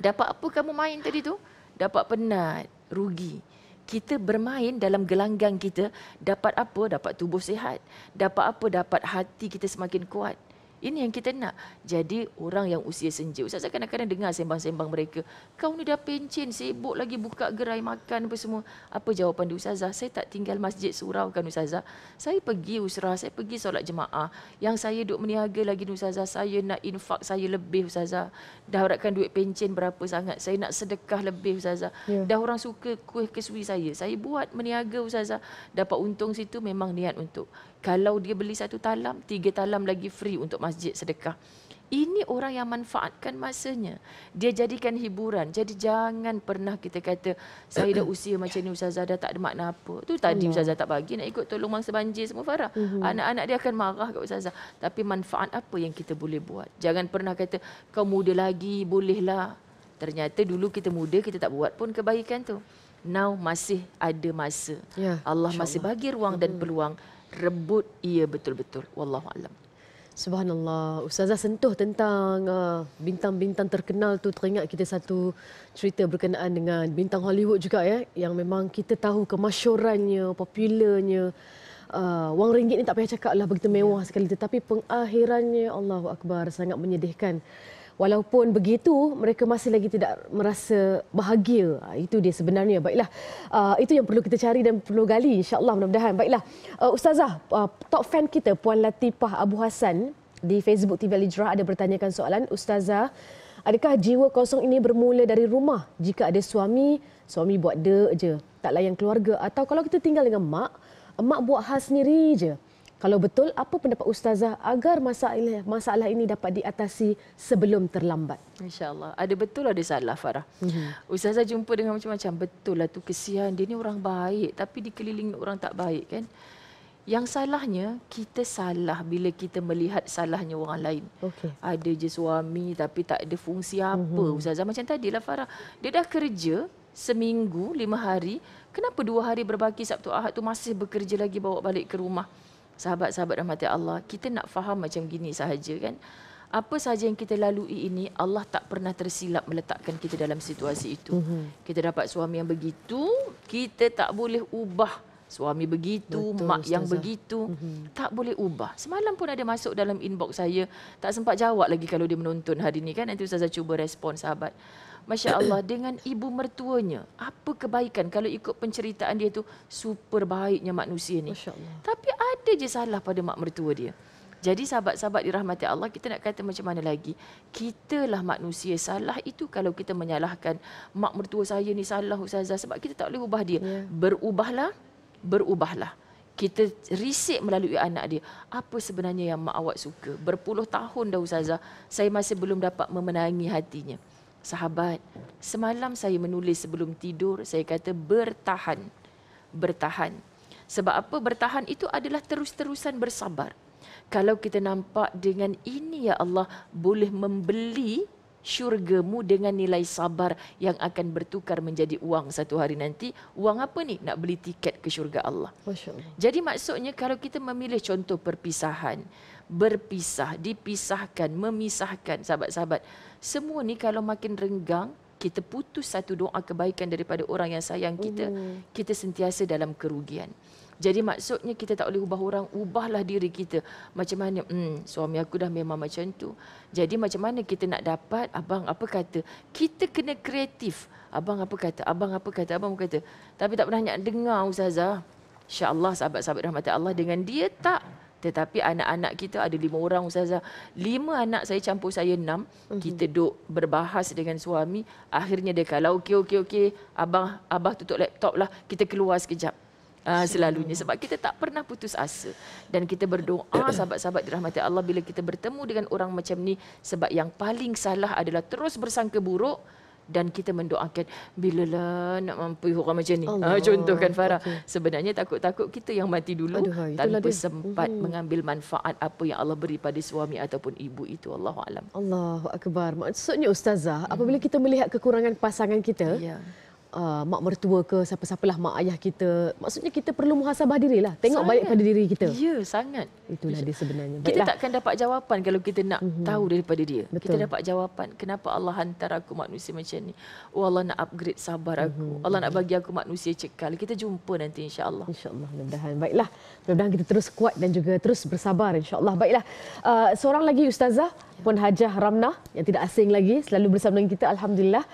dapat apa kamu main tadi tu dapat penat rugi kita bermain dalam gelanggang kita dapat apa dapat tubuh sihat dapat apa dapat hati kita semakin kuat ini yang kita nak. Jadi orang yang usia senja. Ustaz saya kadang-kadang dengar sembang-sembang mereka. Kau ni dah pencin, sibuk lagi buka gerai makan apa semua. Apa jawapan dia Ustazah? Saya tak tinggal masjid surau kan Ustazah. Saya pergi usrah, saya pergi solat jemaah. Yang saya duk meniaga lagi Ustazah, saya nak infak saya lebih Ustazah. Dah harapkan duit pencin berapa sangat. Saya nak sedekah lebih Ustazah. Yeah. Dah orang suka kuih kesui saya. Saya buat meniaga Ustazah. Dapat untung situ memang niat untuk kalau dia beli satu talam, tiga talam lagi free untuk masjid sedekah. Ini orang yang manfaatkan masanya. Dia jadikan hiburan. Jadi jangan pernah kita kata, saya dah usia macam ni Ustazah dah tak ada makna apa. Tu tadi ya. Ustazah tak bagi nak ikut tolong mangsa banjir semua Farah. Uh-huh. Anak-anak dia akan marah kat Ustazah. Tapi manfaat apa yang kita boleh buat. Jangan pernah kata, kau muda lagi bolehlah. Ternyata dulu kita muda, kita tak buat pun kebaikan tu. Now masih ada masa. Ya, Allah masih bagi ruang uh-huh. dan mhm. peluang rebut ia betul-betul. Wallahu alam. Subhanallah. Ustazah sentuh tentang uh, bintang-bintang terkenal tu teringat kita satu cerita berkenaan dengan bintang Hollywood juga ya yang memang kita tahu kemasyurannya, popularnya. Uh, wang ringgit ni tak payah cakap lah begitu mewah sekali tetapi pengakhirannya Allahu Akbar sangat menyedihkan. Walaupun begitu, mereka masih lagi tidak merasa bahagia. Ah, itu dia sebenarnya. Baiklah, ah, itu yang perlu kita cari dan perlu gali. InsyaAllah mudah-mudahan. Baiklah, ah, Ustazah, top fan kita Puan Latifah Abu Hassan di Facebook TV Alijra ada bertanyakan soalan. Ustazah, adakah jiwa kosong ini bermula dari rumah? Jika ada suami, suami buat dek je. Tak layan keluarga. Atau kalau kita tinggal dengan mak, mak buat hal sendiri je. Kalau betul, apa pendapat ustazah agar masalah masalah ini dapat diatasi sebelum terlambat? Insyaallah Ada betul ada salah Farah. Hmm. Ustazah jumpa dengan macam-macam. Betul lah tu kesian dia ni orang baik tapi dikelilingi orang tak baik kan? Yang salahnya kita salah bila kita melihat salahnya orang lain. Okay. Ada je suami tapi tak ada fungsi apa. Hmm. Ustazah macam tadi lah Farah. Dia dah kerja seminggu, lima hari. Kenapa dua hari berbaki Sabtu Ahad tu masih bekerja lagi bawa balik ke rumah? sahabat-sahabat rahmati Allah, kita nak faham macam gini sahaja kan. Apa sahaja yang kita lalui ini, Allah tak pernah tersilap meletakkan kita dalam situasi itu. Mhm. Kita dapat suami yang begitu, kita tak boleh ubah suami begitu, Betul, mak Ustazah. yang begitu, mm-hmm. tak boleh ubah. Semalam pun ada masuk dalam inbox saya, tak sempat jawab lagi kalau dia menonton hari ini kan. Nanti Ustazah cuba respon sahabat. Masya Allah dengan ibu mertuanya Apa kebaikan kalau ikut penceritaan dia tu Super baiknya manusia ni Masya Allah. Tapi ada je salah pada mak mertua dia jadi sahabat-sahabat dirahmati Allah, kita nak kata macam mana lagi? Kitalah manusia salah itu kalau kita menyalahkan mak mertua saya ni salah ustazah sebab kita tak boleh ubah dia. Yeah. Berubahlah, berubahlah. Kita risik melalui anak dia. Apa sebenarnya yang mak awak suka? Berpuluh tahun dah ustazah, saya masih belum dapat memenangi hatinya sahabat semalam saya menulis sebelum tidur saya kata bertahan bertahan sebab apa bertahan itu adalah terus-terusan bersabar kalau kita nampak dengan ini ya Allah boleh membeli syurgamu dengan nilai sabar yang akan bertukar menjadi uang satu hari nanti uang apa ni nak beli tiket ke syurga Allah jadi maksudnya kalau kita memilih contoh perpisahan berpisah dipisahkan memisahkan sahabat-sahabat semua ni kalau makin renggang, kita putus satu doa kebaikan daripada orang yang sayang kita, mm. kita sentiasa dalam kerugian. Jadi maksudnya kita tak boleh ubah orang, ubahlah diri kita. Macam mana, hmm, suami aku dah memang macam tu. Jadi macam mana kita nak dapat, abang apa kata, kita kena kreatif. Abang apa kata, abang apa kata, abang apa kata. Tapi tak pernah nak dengar Ustazah. InsyaAllah sahabat-sahabat rahmat Allah dengan dia tak tetapi anak-anak kita ada lima orang Ustazah. Lima anak saya campur saya enam. Mm-hmm. Kita duduk berbahas dengan suami. Akhirnya dia kata, lah, okey, okey, okey. abah abah tutup laptop lah. Kita keluar sekejap. Uh, selalunya sebab kita tak pernah putus asa dan kita berdoa sahabat-sahabat dirahmati Allah bila kita bertemu dengan orang macam ni sebab yang paling salah adalah terus bersangka buruk dan kita mendoakan bila lah nak mampu orang macam ni. Ha, contohkan Farah. Okay. Sebenarnya takut-takut kita yang mati dulu Aduh, ha, tanpa dia. sempat hmm. mengambil manfaat apa yang Allah beri pada suami ataupun ibu itu. Allah alam. Allahu akbar. Maksudnya ustazah, hmm. apabila mm. kita melihat kekurangan pasangan kita, yeah uh, mak mertua ke siapa-siapalah mak ayah kita maksudnya kita perlu muhasabah dirilah tengok sangat. baik pada diri kita ya sangat itulah dia sebenarnya Baiklah. kita takkan dapat jawapan kalau kita nak mm-hmm. tahu daripada dia Betul. kita dapat jawapan kenapa Allah hantar aku manusia macam ni oh Allah nak upgrade sabar aku mm-hmm. Allah nak mhm. bagi aku manusia cekal kita jumpa nanti insyaallah insyaallah mudah-mudahan baiklah mudah-mudahan kita terus kuat dan juga terus bersabar insyaallah baiklah uh, seorang lagi ustazah ya. Puan Hajah Ramnah yang tidak asing lagi selalu bersama dengan kita alhamdulillah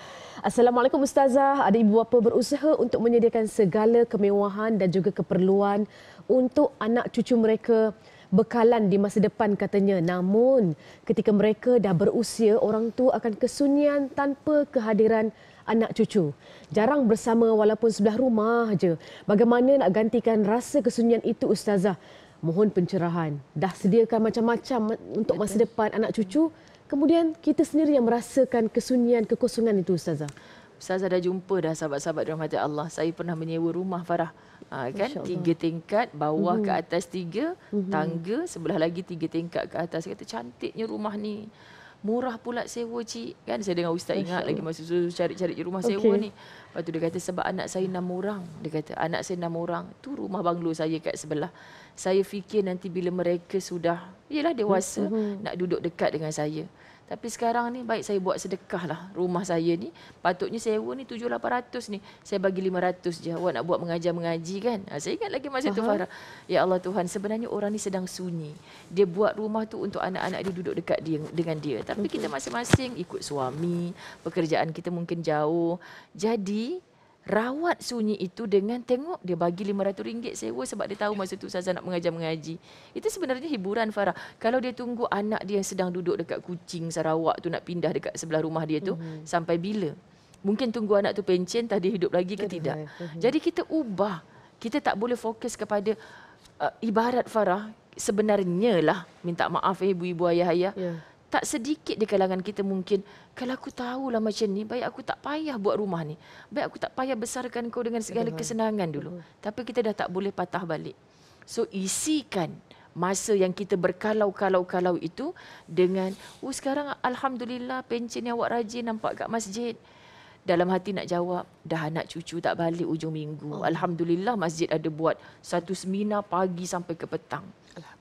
Assalamualaikum Ustazah. Ada ibu bapa berusaha untuk menyediakan segala kemewahan dan juga keperluan untuk anak cucu mereka bekalan di masa depan katanya. Namun ketika mereka dah berusia, orang tua akan kesunyian tanpa kehadiran anak cucu. Jarang bersama walaupun sebelah rumah aja. Bagaimana nak gantikan rasa kesunyian itu Ustazah? Mohon pencerahan. Dah sediakan macam-macam untuk masa depan anak cucu kemudian kita sendiri yang merasakan kesunyian, kekosongan itu Ustazah? Ustazah dah jumpa dah sahabat-sahabat di dirahmati Allah. Saya pernah menyewa rumah Farah. Ha, kan tiga tingkat bawah uhum. ke mhm. atas tiga uhum. tangga sebelah lagi tiga tingkat ke atas kata cantiknya rumah ni murah pula sewa cik kan saya dengan ustaz ingat lagi masa susu cari-cari rumah okay. sewa ni lepas tu dia kata sebab anak saya enam orang dia kata anak saya enam orang tu rumah banglo saya kat sebelah saya fikir nanti bila mereka sudah ialah dewasa mm-hmm. nak duduk dekat dengan saya. Tapi sekarang ni baik saya buat sedekah lah rumah saya ni. Patutnya sewa ni tujuh lapan ratus ni. Saya bagi 500 je. Awak nak buat mengajar-mengaji kan? Ha, saya ingat lagi masa uh-huh. tu Farah. Ya Allah Tuhan, sebenarnya orang ni sedang sunyi. Dia buat rumah tu untuk anak-anak dia duduk dekat dia dengan dia. Tapi kita masing-masing ikut suami, pekerjaan kita mungkin jauh. Jadi, rawat sunyi itu dengan tengok dia bagi RM500 sewa sebab dia tahu masa tu Ustazah nak mengajar mengaji. Itu sebenarnya hiburan Farah. Kalau dia tunggu anak dia yang sedang duduk dekat kucing Sarawak tu nak pindah dekat sebelah rumah dia tu mm-hmm. sampai bila? Mungkin tunggu anak tu pencen dia hidup lagi ke tidak. Lah. Mhm. Jadi kita ubah. Kita tak boleh fokus kepada uh, ibarat Farah sebenarnya lah minta maaf eh ibu-ibu ayah-ayah. Yeah tak sedikit di kalangan kita mungkin kalau aku tahu lah macam ni baik aku tak payah buat rumah ni baik aku tak payah besarkan kau dengan segala kesenangan dulu tapi kita dah tak boleh patah balik so isikan masa yang kita berkalau-kalau-kalau itu dengan oh sekarang alhamdulillah pencen yang awak rajin nampak kat masjid dalam hati nak jawab dah anak cucu tak balik ujung minggu oh. alhamdulillah masjid ada buat satu semina pagi sampai ke petang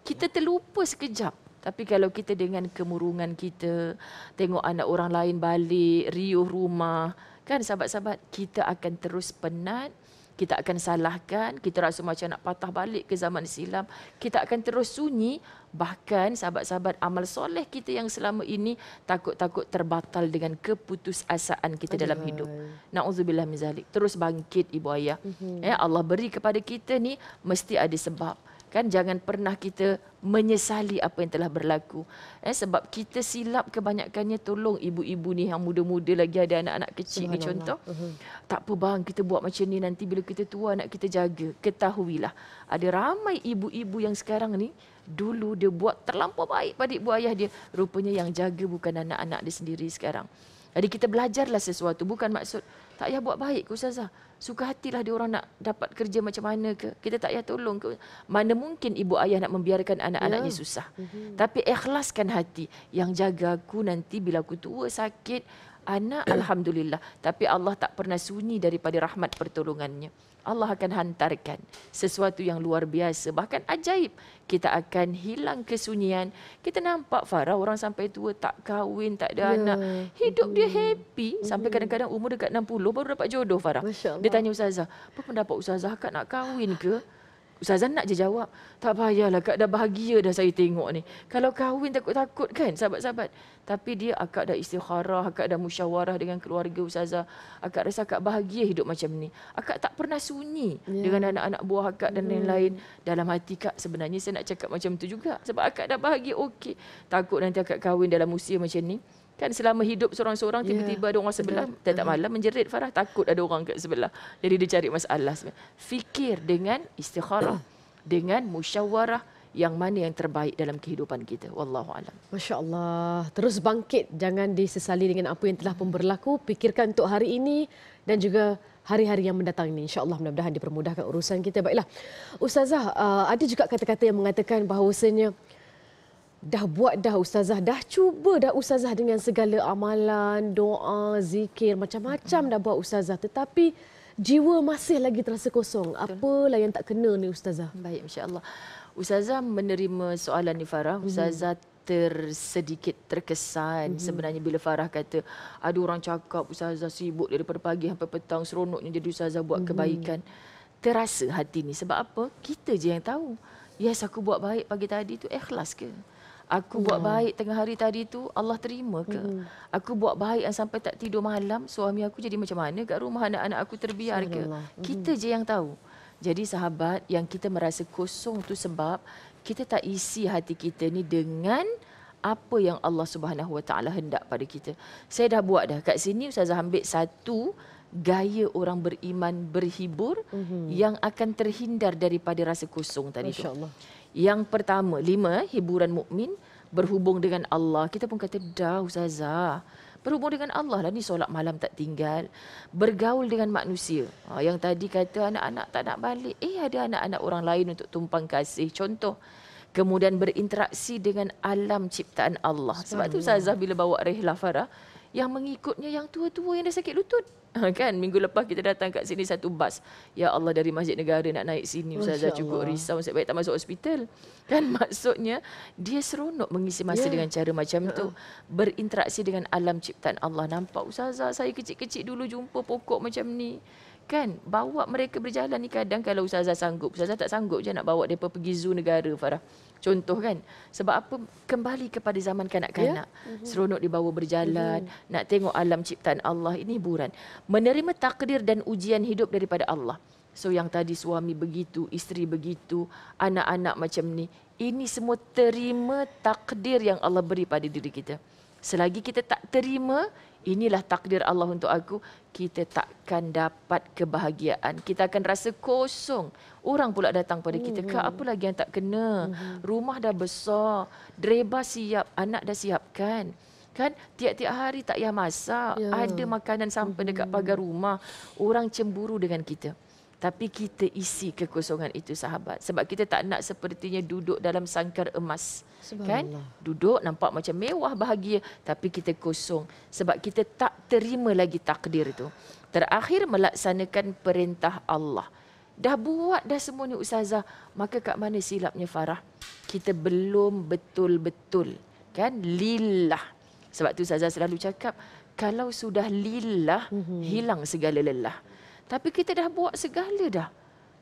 kita terlupa sekejap tapi kalau kita dengan kemurungan kita, tengok anak orang lain balik, riuh rumah, kan sahabat-sahabat, kita akan terus penat, kita akan salahkan, kita rasa macam nak patah balik ke zaman silam, kita akan terus sunyi, bahkan sahabat-sahabat amal soleh kita yang selama ini takut-takut terbatal dengan keputusasaan kita Aduh. dalam hidup. Nauzubillah min zalik. Terus bangkit ibu ayah. mm-hmm. eh, Allah beri kepada kita ni mesti ada sebab kan jangan pernah kita menyesali apa yang telah berlaku eh sebab kita silap kebanyakannya tolong ibu-ibu ni yang muda-muda lagi ada anak-anak kecil ni contoh uh-huh. tak apa bang kita buat macam ni nanti bila kita tua anak kita jaga ketahuilah ada ramai ibu-ibu yang sekarang ni dulu dia buat terlampau baik pada ibu ayah dia rupanya yang jaga bukan anak-anak dia sendiri sekarang jadi kita belajarlah sesuatu bukan maksud tak payah buat baik ke Ustazah. Suka hatilah dia orang nak dapat kerja macam mana ke. Kita tak payah tolong ke. Mana mungkin ibu ayah nak membiarkan anak-anaknya yeah. susah. Mm-hmm. Tapi ikhlaskan hati. Yang jaga aku nanti bila aku tua sakit anak alhamdulillah tapi Allah tak pernah sunyi daripada rahmat pertolongannya Allah akan hantarkan sesuatu yang luar biasa bahkan ajaib kita akan hilang kesunyian kita nampak Farah orang sampai tua tak kahwin tak ada yeah. anak hidup mm. dia happy mm. sampai kadang-kadang umur dekat 60 baru dapat jodoh Farah dia tanya ustazah apa pendapat ustazah kak nak kahwin ke Ustazah nak je jawab. Tak payahlah kak dah bahagia dah saya tengok ni. Kalau kahwin takut-takut kan sahabat-sahabat. Tapi dia akak dah istikharah, akak dah musyawarah dengan keluarga Ustazah. Akak rasa akak bahagia hidup macam ni. Akak tak pernah sunyi yeah. dengan anak-anak buah akak dan hmm. lain-lain. Mm. Dalam hati kak sebenarnya saya nak cakap macam tu juga. Sebab akak dah bahagia okey. Takut nanti akak kahwin dalam usia macam ni. Kan selama hidup seorang-seorang ya. tiba-tiba yeah. ada orang sebelah yeah. tiap malam menjerit Farah takut ada orang kat sebelah. Jadi dia cari masalah. Fikir dengan istikharah dengan musyawarah yang mana yang terbaik dalam kehidupan kita. Wallahu alam. Masya-Allah. Terus bangkit jangan disesali dengan apa yang telah pun berlaku. Fikirkan untuk hari ini dan juga hari-hari yang mendatang ini Insyaallah mudah-mudahan dipermudahkan urusan kita. Baiklah. Ustazah, uh, ada juga kata-kata yang mengatakan bahawasanya Dah buat dah ustazah, dah cuba dah ustazah dengan segala amalan, doa, zikir, macam-macam dah buat ustazah. Tetapi jiwa masih lagi terasa kosong. Apalah yang tak kena ni ustazah? Baik, insyaAllah. Ustazah menerima soalan ni Farah. Mhm. Ustazah hmm tersedikit terkesan hmm sebenarnya bila Farah kata ada orang cakap ustazah sibuk daripada pagi sampai petang seronoknya jadi ustazah buat hmm kebaikan terasa hati ni sebab apa kita je yang tahu yes aku buat baik pagi tadi tu ikhlas ke Aku buat hmm. baik tengah hari tadi tu Allah terima ke? Hmm. Aku buat baik yang sampai tak tidur malam, suami aku jadi macam mana kat rumah anak-anak aku terbiar ke? Hmm. Kita je yang tahu. Jadi sahabat, yang kita merasa kosong tu sebab kita tak isi hati kita ni dengan apa yang Allah Subhanahu Wa Taala hendak pada kita. Saya dah buat dah kat sini ustazah ambil satu gaya orang beriman berhibur mm-hmm. yang akan terhindar daripada rasa kosong tadi Masya tu. Allah. Yang pertama, lima, hiburan mukmin berhubung dengan Allah. Kita pun kata, dah Ustazah. Berhubung dengan Allah lah ni solat malam tak tinggal. Bergaul dengan manusia. Ha, yang tadi kata anak-anak tak nak balik. Eh ada anak-anak orang lain untuk tumpang kasih. Contoh. Kemudian berinteraksi dengan alam ciptaan Allah. Sebab tu Ustazah bila bawa rehlah Farah yang mengikutnya yang tua-tua yang dah sakit lutut. Ha, kan minggu lepas kita datang kat sini satu bas. Ya Allah dari Masjid Negara nak naik sini Ustazah cukup risau sebab baik tak masuk hospital. Kan maksudnya dia seronok mengisi masa yeah. dengan cara macam yeah. tu. Berinteraksi dengan alam ciptaan Allah. Nampak Ustazah saya kecil-kecil dulu jumpa pokok macam ni kan bawa mereka berjalan ni kadang kalau ustazah sanggup ustazah tak sanggup je nak bawa depa pergi zoo negara Farah contoh kan sebab apa kembali kepada zaman kanak-kanak yeah. mm-hmm. seronok dibawa berjalan mm-hmm. nak tengok alam ciptaan Allah ini hiburan menerima takdir dan ujian hidup daripada Allah so yang tadi suami begitu isteri begitu anak-anak macam ni ini semua terima takdir yang Allah beri pada diri kita Selagi kita tak terima, inilah takdir Allah untuk aku, kita takkan dapat kebahagiaan. Kita akan rasa kosong. Orang pula datang pada kita, Kak, apa mhm. lagi yang tak kena? Mhm. Rumah dah besar, dreba siap, anak dah siapkan. Kan, tiap-tiap hari tak payah masak, yeah. ada makanan sampai dekat pagar mhm. rumah. Orang cemburu dengan kita. Tapi kita isi kekosongan itu sahabat sebab kita tak nak sepertinya duduk dalam sangkar emas. Kan? Duduk nampak macam mewah bahagia tapi kita kosong sebab kita tak terima lagi takdir itu. Terakhir melaksanakan perintah Allah. Dah buat dah semua ni ustazah, maka kat mana silapnya Farah? Kita belum betul-betul kan lillah. Sebab tu ustazah selalu cakap kalau sudah lillah mm-hmm. hilang segala lelah. Tapi kita dah buat segala dah.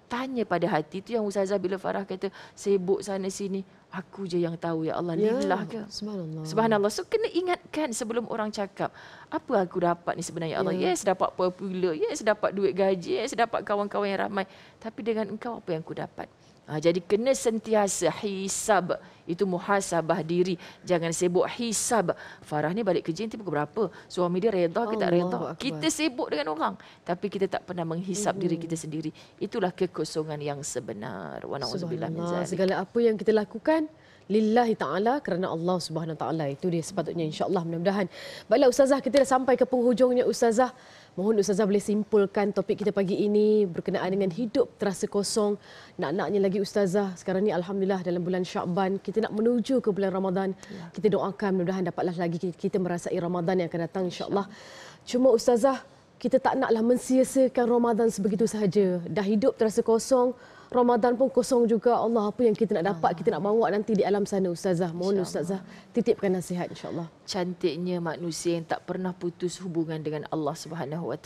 Tanya pada hati tu yang Ustazah bila Farah kata sibuk sana sini. Aku je yang tahu ya Allah. Ya, lillah Subhanallah. Subhanallah. So kena ingatkan sebelum orang cakap. Apa aku dapat ni sebenarnya ya Allah. Ya. Yes dapat popular. Yes dapat duit gaji. Yes dapat kawan-kawan yang ramai. Tapi dengan engkau apa yang aku dapat? Ha, jadi kena sentiasa hisab itu muhasabah diri jangan sibuk hisab Farah ni balik kerja nanti pukul berapa suami dia redha ke tak redha kita sibuk dengan orang tapi kita tak pernah menghisab mm-hmm. diri kita sendiri itulah kekosongan yang sebenar wa na'udzubillah min zalik segala apa yang kita lakukan lillahi taala kerana Allah Subhanahu taala itu dia sepatutnya insyaallah mudah-mudahan baiklah ustazah kita dah sampai ke penghujungnya ustazah Mohon Ustazah boleh simpulkan topik kita pagi ini berkenaan dengan hidup terasa kosong. Nak-naknya lagi Ustazah, sekarang ni Alhamdulillah dalam bulan Syakban, kita nak menuju ke bulan Ramadan. Ya. Kita doakan mudah-mudahan dapatlah lagi kita merasai Ramadan yang akan datang insyaAllah. Ya. Cuma Ustazah, kita tak naklah mensiasakan Ramadan sebegitu sahaja. Dah hidup terasa kosong, Ramadan pun kosong juga. Allah apa yang kita nak dapat, ah. kita nak bawa nanti di alam sana ustazah. Mohon ustazah titipkan nasihat insya-Allah. Cantiknya manusia yang tak pernah putus hubungan dengan Allah Subhanahu Wa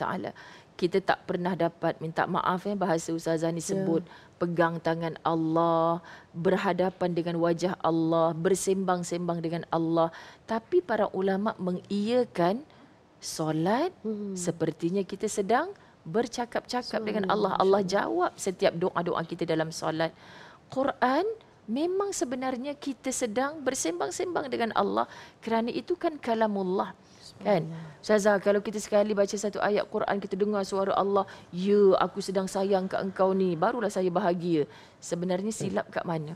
Kita tak pernah dapat minta maaf ya bahasa ustazah ni ya. sebut yeah. pegang tangan Allah, berhadapan dengan wajah Allah, bersembang-sembang dengan Allah. Tapi para ulama mengiyakan solat hmm. sepertinya kita sedang bercakap-cakap dengan Allah. Allah jawab setiap doa-doa kita dalam solat. Quran memang sebenarnya kita sedang bersembang-sembang dengan Allah kerana itu kan kalamullah. Kan? Ustazah, kalau kita sekali baca satu ayat Quran, kita dengar suara Allah, ya aku sedang sayang ke engkau ni, barulah saya bahagia. Sebenarnya silap kat mana?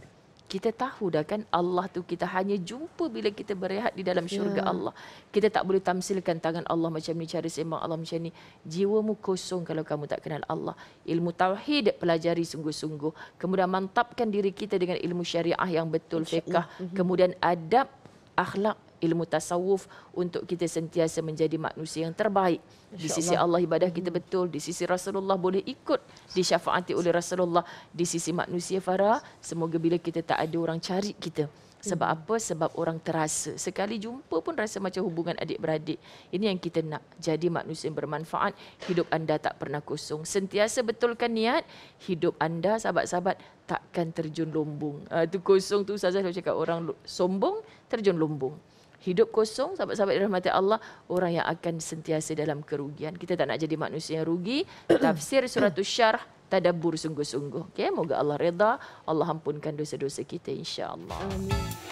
kita tahu dah kan Allah tu kita hanya jumpa bila kita berehat di dalam syurga yeah. Allah. Kita tak boleh tamsilkan tangan Allah macam ni cara sembang Allah macam ni. Jiwa mu kosong kalau kamu tak kenal Allah. Ilmu tauhid pelajari sungguh-sungguh. Kemudian mantapkan diri kita dengan ilmu syariah yang betul fiqh. Mhm. Kemudian adab akhlak ilmu tasawuf untuk kita sentiasa menjadi manusia yang terbaik di sisi Allah ibadah kita hmm. betul di sisi Rasulullah boleh ikut di syafaati oleh Rasulullah di sisi manusia Farah semoga bila kita tak ada orang cari kita sebab hmm. apa sebab orang terasa sekali jumpa pun rasa macam hubungan adik beradik ini yang kita nak jadi manusia yang bermanfaat hidup anda tak pernah kosong sentiasa betulkan niat hidup anda sahabat-sahabat takkan terjun lombong itu ah, uh, kosong tu saja saya cakap orang sombong terjun lombong hidup kosong sahabat-sahabat dirahmati Allah orang yang akan sentiasa dalam kerugian kita tak nak jadi manusia yang rugi tafsir surah syarh tadabbur sungguh-sungguh okey moga Allah reda. Allah ampunkan dosa-dosa kita insyaallah amin